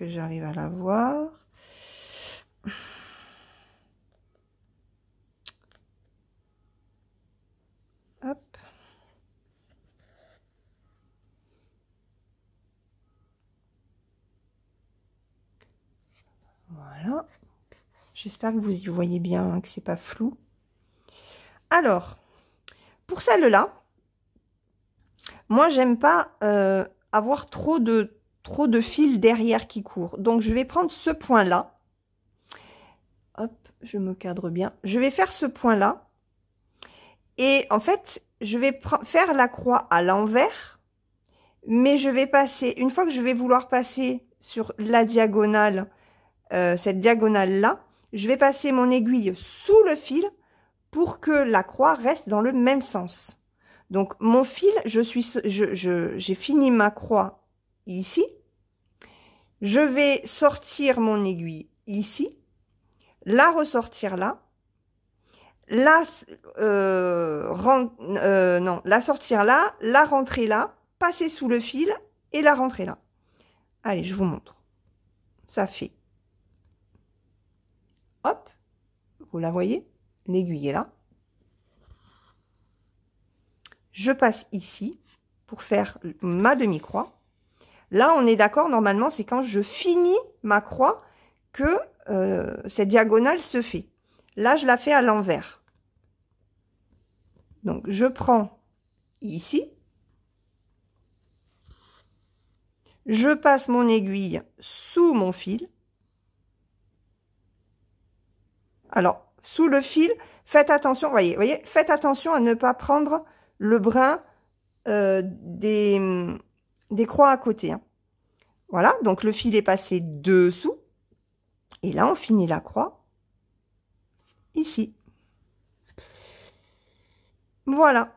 j'arrive à la voir. Hop. Voilà. J'espère que vous y voyez bien, hein, que c'est pas flou. Alors, pour celle-là, moi, j'aime pas euh, avoir trop de trop de fils derrière qui courent. Donc, je vais prendre ce point-là. Hop, je me cadre bien. Je vais faire ce point-là. Et en fait, je vais faire la croix à l'envers. Mais je vais passer, une fois que je vais vouloir passer sur la diagonale, euh, cette diagonale-là, je vais passer mon aiguille sous le fil pour que la croix reste dans le même sens. Donc, mon fil, je suis, j'ai je, fini ma croix ici. Je vais sortir mon aiguille ici, la ressortir là, la, euh, euh, non, la sortir là, la rentrer là, passer sous le fil et la rentrer là. Allez, je vous montre. Ça fait. Hop, vous la voyez, l'aiguille est là. Je passe ici pour faire ma demi-croix. Là, on est d'accord, normalement, c'est quand je finis ma croix que euh, cette diagonale se fait. Là, je la fais à l'envers. Donc, je prends ici. Je passe mon aiguille sous mon fil. Alors, sous le fil, faites attention, voyez, voyez, faites attention à ne pas prendre le brin euh, des, des croix à côté. Hein. Voilà, donc le fil est passé dessous. Et là, on finit la croix ici. Voilà.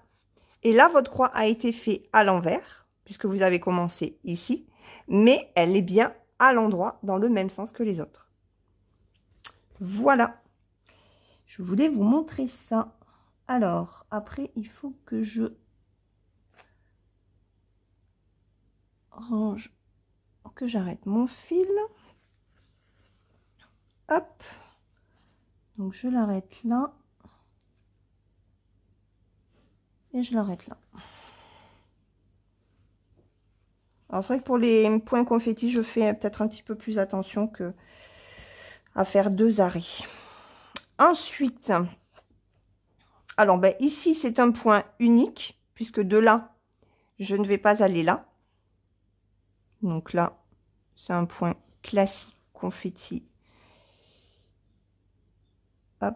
Et là, votre croix a été faite à l'envers, puisque vous avez commencé ici, mais elle est bien à l'endroit, dans le même sens que les autres. Voilà. Je voulais vous montrer ça. Alors, après, il faut que je range, que j'arrête mon fil. Hop. Donc je l'arrête là. Et je l'arrête là. Alors c'est vrai que pour les points confetti je fais peut-être un petit peu plus attention que à faire deux arrêts. Ensuite, alors ben ici c'est un point unique, puisque de là, je ne vais pas aller là. Donc là, c'est un point classique confetti. Hop.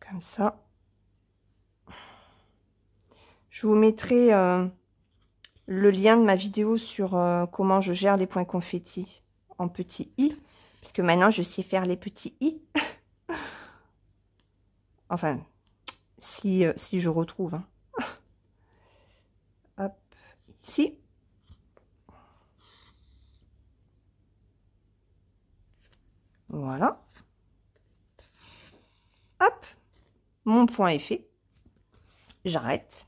Comme ça. Je vous mettrai euh, le lien de ma vidéo sur euh, comment je gère les points confetti en petit i. Parce que maintenant, je sais faire les petits i. [laughs] enfin, euh, si, je retrouve. Hein. [laughs] Hop, ici. Voilà. Hop, mon point est fait. J'arrête.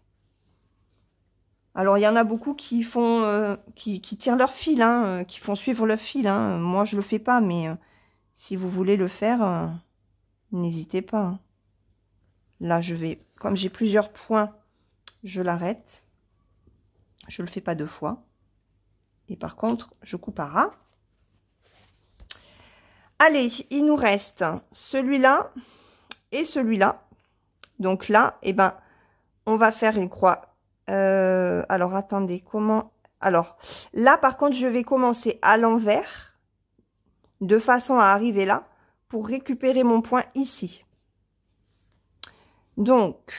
Alors, il y en a beaucoup qui font, euh, qui, qui, tirent leur fil, hein, euh, qui font suivre leur fil. Hein. Moi, je le fais pas, mais si vous voulez le faire, n'hésitez pas. Là, je vais, comme j'ai plusieurs points, je l'arrête. Je ne le fais pas deux fois. Et par contre, je coupe à ras. Allez, il nous reste celui-là et celui-là. Donc là, et eh ben, on va faire une croix. Euh, alors, attendez, comment... Alors, là, par contre, je vais commencer à l'envers, de façon à arriver là, pour récupérer mon point ici. Donc,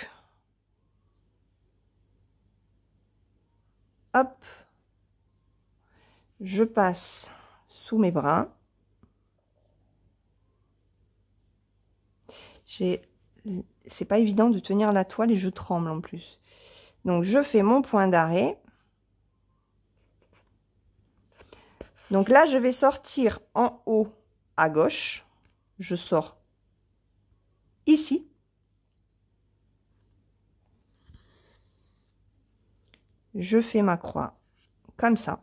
hop, je passe sous mes bras. J'ai, c'est pas évident de tenir la toile et je tremble en plus. Donc, je fais mon point d'arrêt. Donc là, je vais sortir en haut à gauche. Je sors ici. je fais ma croix comme ça.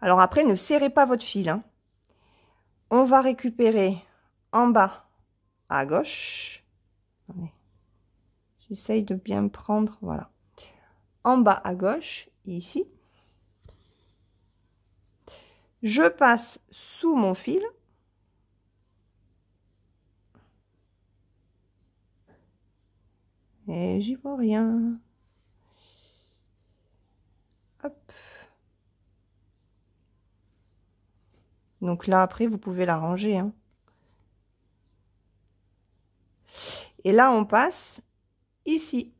Alors après, ne serrez pas votre fil. Hein. On va récupérer en bas à gauche. J'essaye de bien prendre, voilà. En bas à gauche, ici. Je passe sous mon fil. Et j'y vois rien. Donc là, après, vous pouvez la ranger. Hein. Et là, on passe ici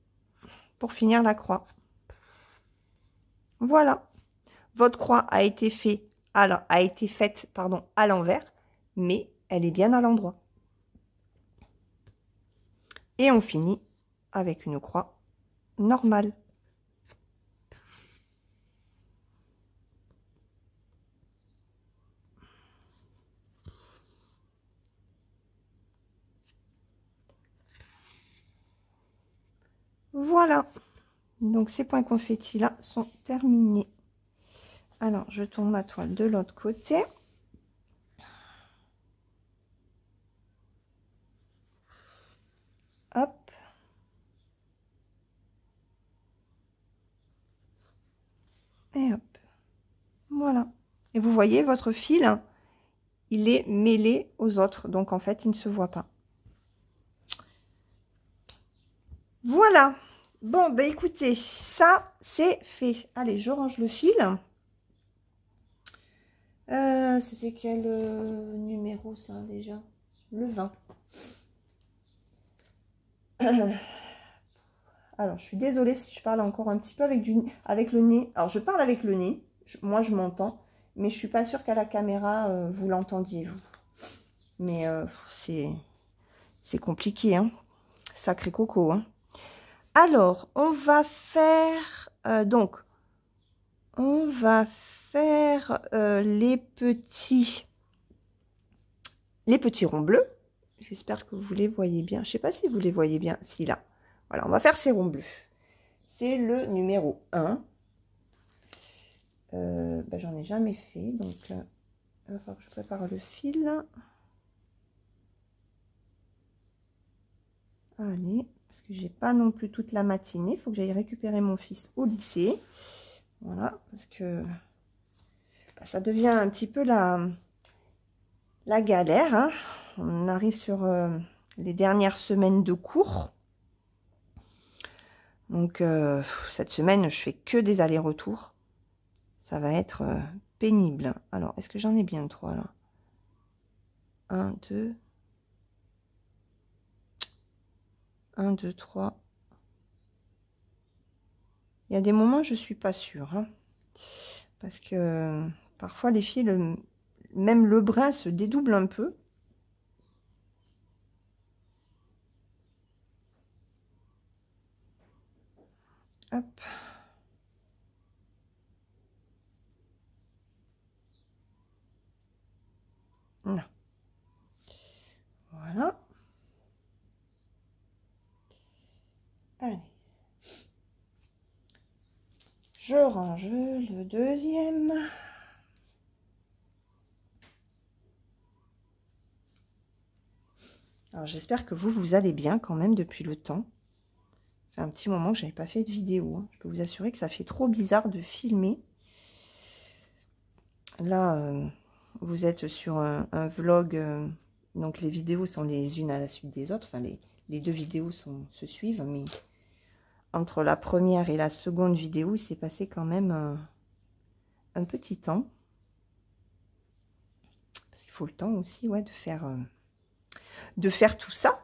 pour finir la croix. Voilà. Votre croix a été, fait a été faite pardon, à l'envers, mais elle est bien à l'endroit. Et on finit avec une croix normale. Voilà. Donc ces points confettis là sont terminés. Alors je tourne ma toile de l'autre côté. Hop. Et hop. Voilà. Et vous voyez votre fil, il est mêlé aux autres. Donc en fait, il ne se voit pas. Voilà Bon, ben écoutez, ça, c'est fait. Allez, je range le fil. Euh, c'était quel euh, numéro, ça, déjà Le 20. [coughs] Alors, je suis désolée si je parle encore un petit peu avec, avec le nez. Alors, je parle avec le nez. moi, je m'entends. Mais je suis pas sûre qu'à la caméra, euh, vous l'entendiez, vous. Mais c'est compliqué, hein. Sacré coco, hein. Alors, on va faire euh, donc on va faire euh, les petits les petits ronds bleus. J'espère que vous les voyez bien. Je ne sais pas si vous les voyez bien. Si là. Voilà, on va faire ces ronds bleus. C'est le numéro 1. Euh, bah, j'en ai jamais fait, donc je prépare le fil. Allez, parce que j'ai pas non plus toute la matinée. Il faut que j'aille récupérer mon fils au lycée. Voilà, parce que bah, ça devient un petit peu la, la galère. Hein. On arrive sur euh, les dernières semaines de cours. Donc, euh, cette semaine, je fais que des allers-retours. Ça va être euh, pénible. Alors, est-ce que j'en ai bien trois, là 1, 2, 1, 2, 3. Il y a des moments, je suis pas sûre. Hein. parce que parfois, les fils, même le brin se dédouble un peu. Hop. Non. Voilà. Je range le deuxième. Alors j'espère que vous, vous allez bien quand même depuis le temps. un petit moment que je n'avais pas fait de vidéo. Hein. Je peux vous assurer que ça fait trop bizarre de filmer. Là, euh, vous êtes sur un, vlog. Euh, donc les vidéos sont les unes à la suite des autres. Enfin, les, deux vidéos sont, se suivent, mais entre la première et la seconde vidéo, il s'est passé quand même euh, un, petit temps. Parce qu'il faut le temps aussi, ouais, de faire, euh, de faire tout ça.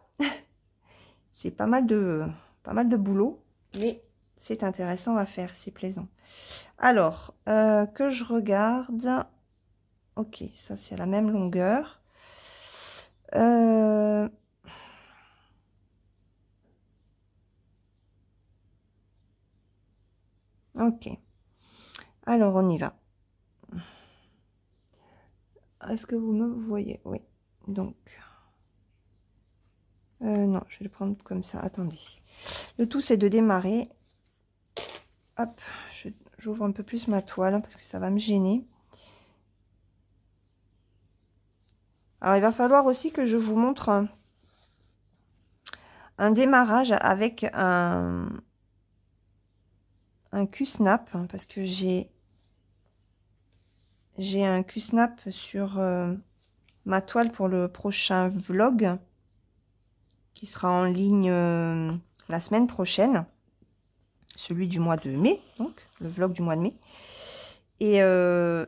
[laughs] c'est pas mal de, pas mal de boulot, mais c'est intéressant à faire, c'est plaisant. Alors, euh, que je regarde. Ok, ça c'est à la même longueur. Euh, Ok. Alors, on y va. Est-ce que vous me voyez Oui. Donc. Euh, non, je vais le prendre comme ça. Attendez. Le tout, c'est de démarrer. Hop, j'ouvre un peu plus ma toile hein, parce que ça va me gêner. Alors, il va falloir aussi que je vous montre un démarrage avec un, un Q-snap hein, parce que j'ai j'ai un Q-snap sur euh, ma toile pour le prochain vlog qui sera en ligne euh, la semaine prochaine, celui du mois de mai, donc le vlog du mois de mai. Et, euh,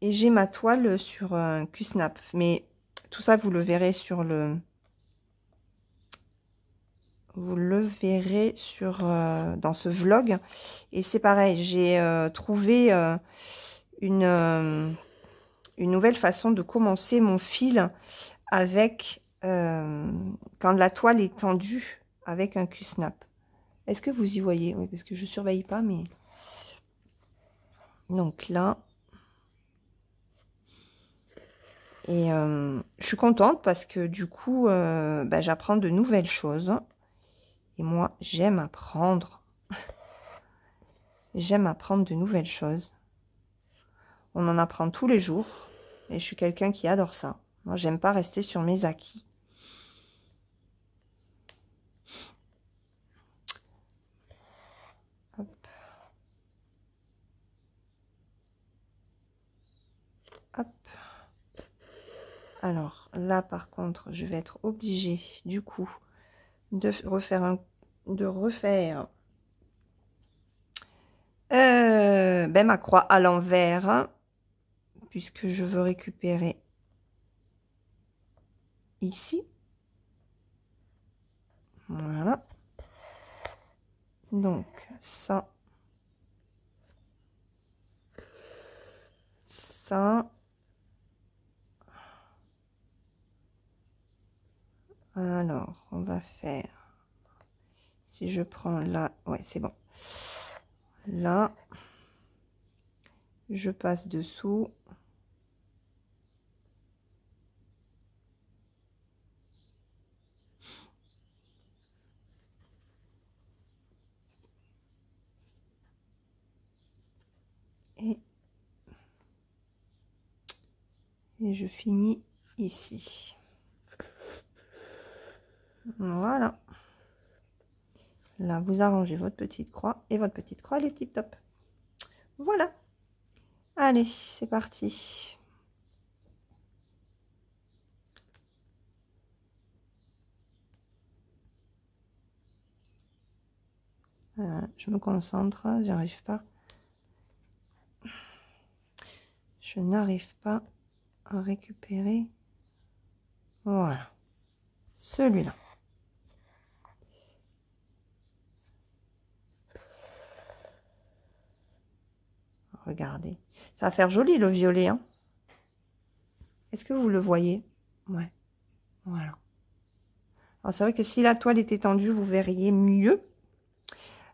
et j'ai ma toile sur un Q-snap, mais tout ça vous le verrez sur le, vous le verrez sur, euh, dans ce vlog. Et c'est pareil, j'ai euh, trouvé euh, une, une nouvelle façon de commencer mon fil avec, quand la toile est tendue, avec un Q-snap. Est-ce que vous y voyez Oui, parce que je surveille pas, mais... Donc là... Et je suis contente parce que du coup, bah, j'apprends de nouvelles choses. Et moi, j'aime apprendre. j'aime apprendre de nouvelles choses. On en apprend tous les jours. Et je suis quelqu'un qui adore ça. Moi, j'aime pas rester sur mes acquis. Alors, là, par contre, je vais être obligée, du coup, de refaire un de refaire euh, ben ma croix à l'envers, puisque je veux récupérer ici. Voilà. Donc, ça. Ça. Alors, on va faire si je prends là, ouais, c'est bon. Là, je passe dessous. Et, et je finis ici. Voilà. Là, vous arrangez votre petite croix et votre petite croix, elle est tip top. Voilà. Allez, c'est parti. je me concentre, j'arrive pas. Je n'arrive pas à récupérer. Voilà. Celui-là. Regardez. Ça va faire joli le violet. Hein Est-ce que vous le voyez Ouais. Voilà. Alors c'est vrai que si la toile était tendue, vous verriez mieux.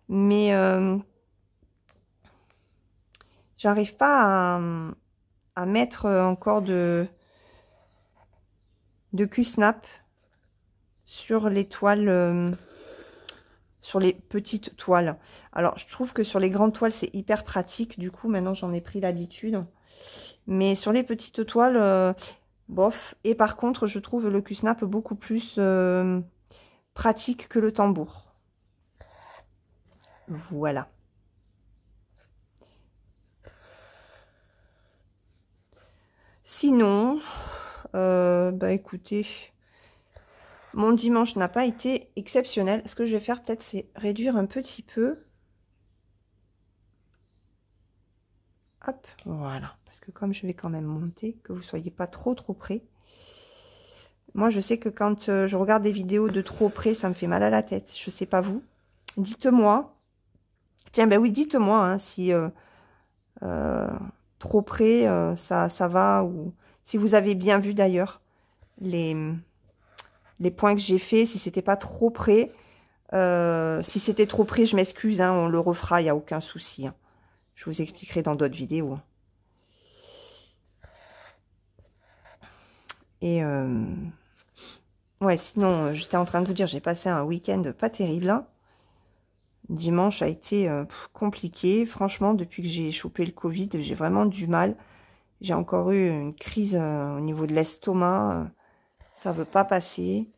Mais euh, j'arrive pas à, mettre encore de, de Q-snap sur les toiles. Euh, sur les petites toiles. Alors, je trouve que sur les grandes toiles, c'est hyper pratique. Du coup, maintenant, j'en ai pris l'habitude. Mais sur les petites toiles, euh, bof. Et par contre, je trouve le Q-Snap beaucoup plus euh, pratique que le tambour. Voilà. Sinon, euh, bah écoutez, mon dimanche n'a pas été exceptionnel. Ce que je vais faire peut-être, c'est réduire un petit peu. Hop, voilà. Parce que comme je vais quand même monter, que vous ne soyez pas trop trop près. Moi, je sais que quand euh, je regarde des vidéos de trop près, ça me fait mal à la tête. Je ne sais pas vous. Dites-moi. Tiens, ben oui, dites-moi hein, si euh, euh, trop près, ça, ça va. Ou si vous avez bien vu d'ailleurs les les points que j'ai faits, si c'était pas trop près. Euh, si c'était trop près, je m'excuse, hein, on le refera, il n'y a aucun souci. Hein. Je vous expliquerai dans d'autres vidéos. Hein. Et euh, ouais, sinon, euh, j'étais en train de vous dire, j'ai passé un week-end pas terrible. Dimanche a été compliqué. Franchement, depuis que j'ai chopé le Covid, j'ai vraiment du mal. J'ai encore eu une crise au niveau de l'estomac ça veut pas passer.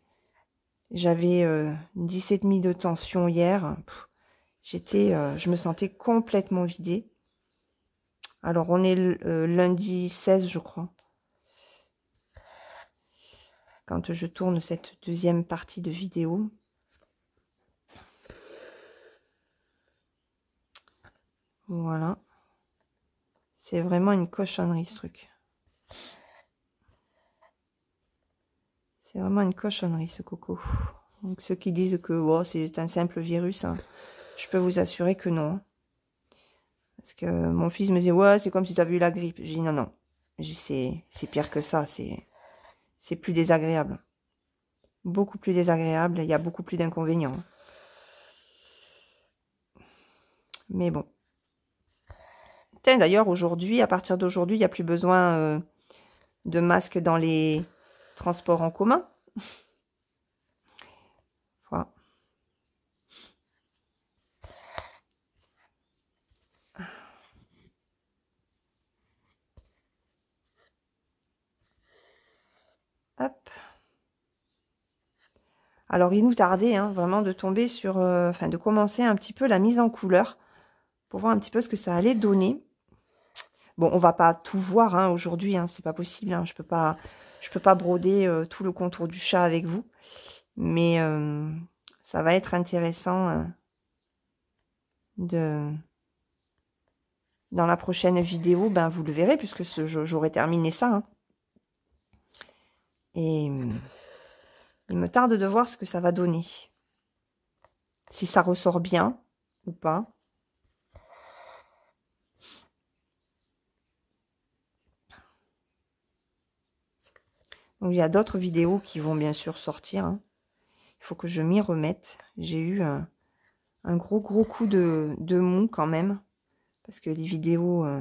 J'avais euh, demi de tension hier. J'étais, euh, je me sentais complètement vidée. Alors, on est euh, lundi 16, je crois. Quand je tourne cette deuxième partie de vidéo. Voilà. C'est vraiment une cochonnerie, ce truc. C'est vraiment une cochonnerie ce coco. Donc ceux qui disent que oh, c'est un simple virus, hein, je peux vous assurer que non. Parce que mon fils me dit ouais, c'est comme si tu avais eu la grippe. J'ai dit, non, non, c'est pire que ça, c'est plus désagréable. Beaucoup plus désagréable, il y a beaucoup plus d'inconvénients. Mais bon. D'ailleurs, aujourd'hui, à partir d'aujourd'hui, il n'y a plus besoin euh, de masques dans les, transport en commun. Hop. Alors, il nous tardait hein, vraiment de tomber sur, euh, enfin, de commencer un petit peu la mise en couleur pour voir un petit peu ce que ça allait donner. Bon, on va pas tout voir hein, aujourd'hui, hein, c'est pas possible. je peux pas, je peux pas broder euh, tout le contour du chat avec vous, mais euh, ça va être intéressant euh, de dans la prochaine vidéo, ben vous le verrez puisque j'aurai terminé ça. Hein. Et il me tarde de voir ce que ça va donner. Si ça ressort bien ou pas. il y a d'autres vidéos qui vont bien sûr sortir. Hein. Il faut que je m'y remette. J'ai eu un, gros gros coup de, de, mou quand même. Parce que les vidéos euh,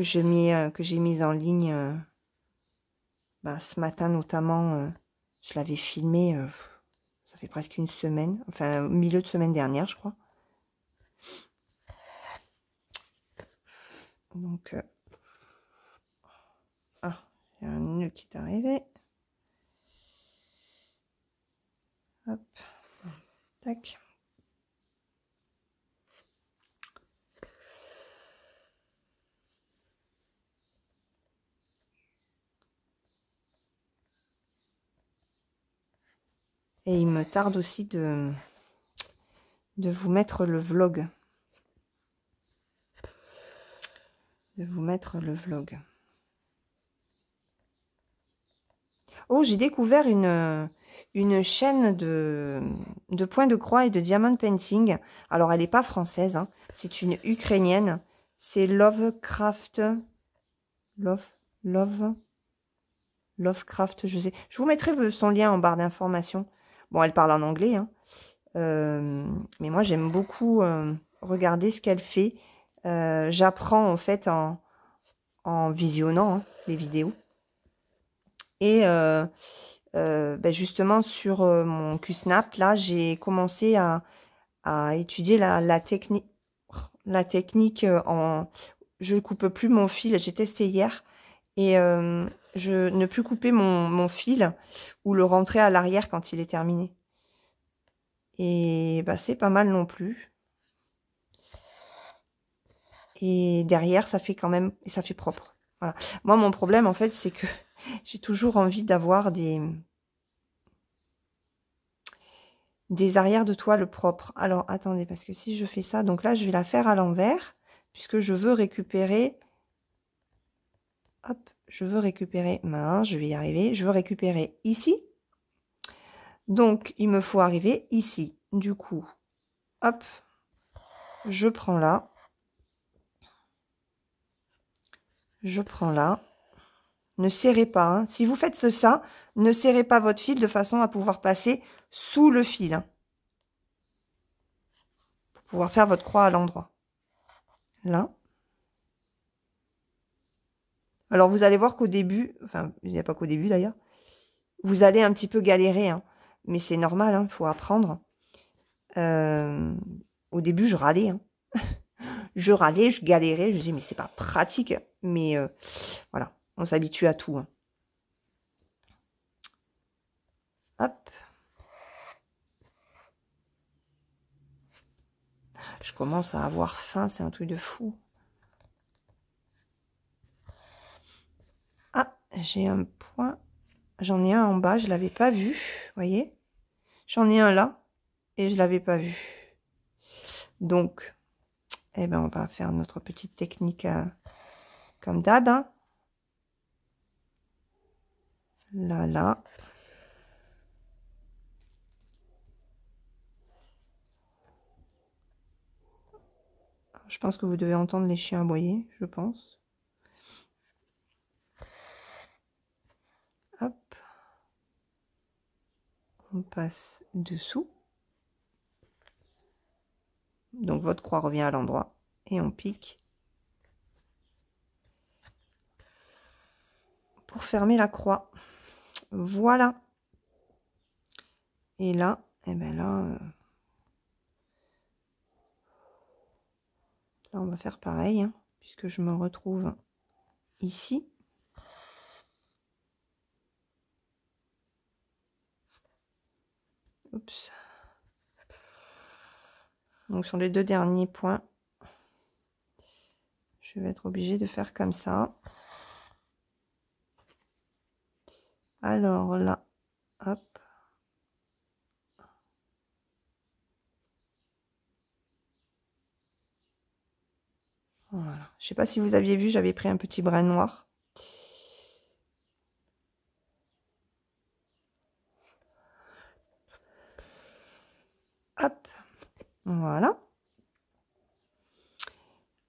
euh, que j'ai mises en ligne euh, ben, ce matin notamment, je l'avais filmé. ça fait presque une semaine. Enfin, au milieu de semaine dernière, je crois. Donc, il y a un nœud qui est arrivé. Hop. Tac. Et il me tarde aussi de, de vous mettre le vlog. De vous mettre le vlog. Oh, j'ai découvert une, euh, une chaîne de, de points de croix et de diamond painting. Alors, elle n'est pas française, hein. c'est une ukrainienne. C'est Lovecraft. Love, Love, Lovecraft, je sais. Je vous mettrai son lien en barre d'informations. Bon, elle parle en anglais, hein. euh, mais moi, j'aime beaucoup euh, regarder ce qu'elle fait. J'apprends, en fait, en, en visionnant hein, les vidéos. Et euh, euh, ben, justement, sur euh, mon QSNAP, là, j'ai commencé à, étudier la, technique la technique en je ne coupe plus mon fil j'ai testé hier et je ne plus couper mon, mon, fil ou le rentrer à l'arrière quand il est terminé et bah, c'est pas mal non plus et derrière ça fait quand même ça fait propre voilà moi mon problème en fait c'est que j'ai toujours envie d'avoir des, des arrières de toile propres. Alors, attendez, parce que si je fais ça, donc là, je vais la faire à l'envers, puisque je veux récupérer... Hop, je veux récupérer... Main, je vais y arriver. Je veux récupérer ici. Donc, il me faut arriver ici. Du coup, hop, je prends là. Je prends là. Ne serrez pas. Hein. Si vous faites ça, ne serrez pas votre fil de façon à pouvoir passer sous le fil. Hein. Pour pouvoir faire votre croix à l'endroit. Là. Alors vous allez voir qu'au début, enfin il n'y a pas qu'au début d'ailleurs, vous allez un petit peu galérer. Hein. Mais c'est normal, il faut apprendre. Euh, au début, je râlais. [laughs] je râlais, je galérais, je disais mais c'est pas pratique. Mais euh, voilà. On s'habitue à tout. Hein. Hop. Je commence à avoir faim, c'est un truc de fou. Ah, j'ai un point. J'en ai un en bas, je l'avais pas vu, voyez J'en ai un là, et je l'avais pas vu. Donc, eh ben, on va faire notre petite technique euh, comme d'hab. Hein là, là. Je pense que vous devez entendre les chiens aboyer, je pense. Hop. On passe dessous. Donc votre croix revient à l'endroit et on pique pour fermer la croix. Voilà. Et là, et eh ben là, euh, là, on va faire pareil, hein, puisque je me retrouve ici. Oups. Donc sur les deux derniers points, je vais être obligé de faire comme ça. Alors là, hop. Voilà. Je ne sais pas si vous aviez vu, j'avais pris un petit brin noir. Hop, voilà.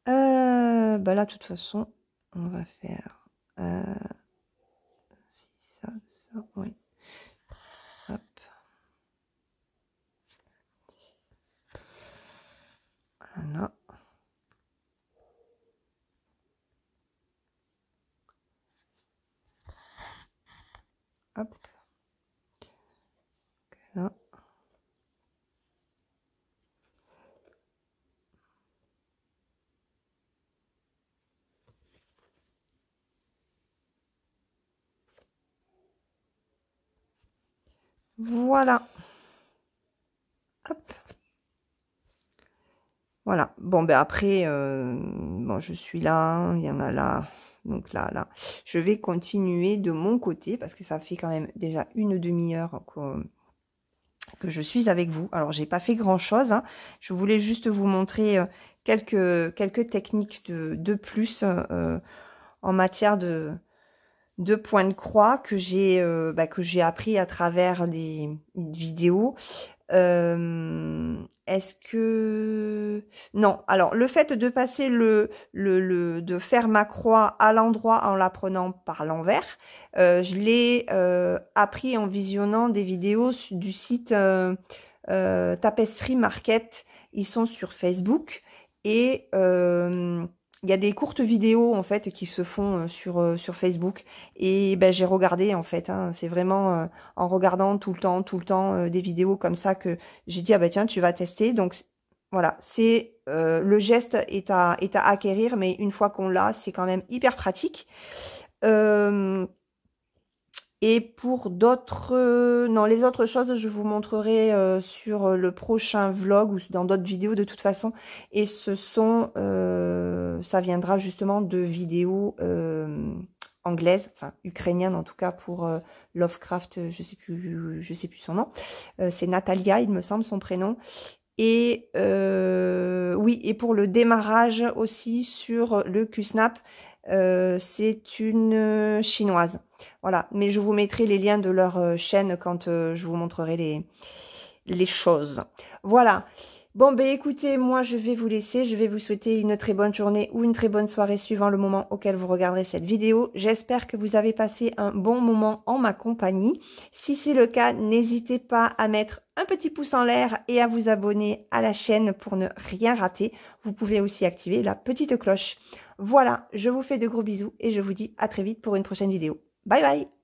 Euh, bah là, de toute façon, on va faire... Euh, So wait, Voilà. Hop. Voilà. Bon, ben après, euh, bon, je suis là, il y en a là. Donc là, là. Je vais continuer de mon côté parce que ça fait quand même déjà une demi-heure que, je suis avec vous. Alors, j'ai pas fait grand-chose. Hein. Je voulais juste vous montrer euh, quelques, quelques techniques de, de plus euh, en matière de, deux points de croix que j'ai euh, bah, que j'ai appris à travers des vidéos. Euh, est-ce que non Alors le fait de passer le, le, de faire ma croix à l'endroit en la prenant par l'envers, euh, je l'ai appris en visionnant des vidéos du site Tapestry Market. Ils sont sur Facebook et il y a des courtes vidéos en fait qui se font euh, sur, euh, sur Facebook et ben, j'ai regardé en fait hein. c'est vraiment euh, en regardant tout le temps tout le temps des vidéos comme ça que j'ai dit ah ben tiens tu vas tester donc voilà c'est le geste est à, est à acquérir mais une fois qu'on l'a c'est quand même hyper pratique et pour d'autres non les autres choses je vous montrerai sur le prochain vlog ou dans d'autres vidéos de toute façon et ce sont ça viendra justement de vidéos euh, anglaises, enfin ukrainiennes en tout cas pour euh, Lovecraft, euh, je sais plus, je sais plus son nom. c'est Natalia, il me semble son prénom. Et oui, et pour le démarrage aussi sur le QSnap, c'est une chinoise. Voilà, mais je vous mettrai les liens de leur chaîne quand je vous montrerai les, les choses. Voilà. Bon, ben écoutez, moi je vais vous laisser. Je vais vous souhaiter une très bonne journée ou une très bonne soirée suivant le moment auquel vous regarderez cette vidéo. J'espère que vous avez passé un bon moment en ma compagnie. Si c'est le cas, n'hésitez pas à mettre un petit pouce en l'air et à vous abonner à la chaîne pour ne rien rater. Vous pouvez aussi activer la petite cloche. Voilà, je vous fais de gros bisous et je vous dis à très vite pour une prochaine vidéo. Bye bye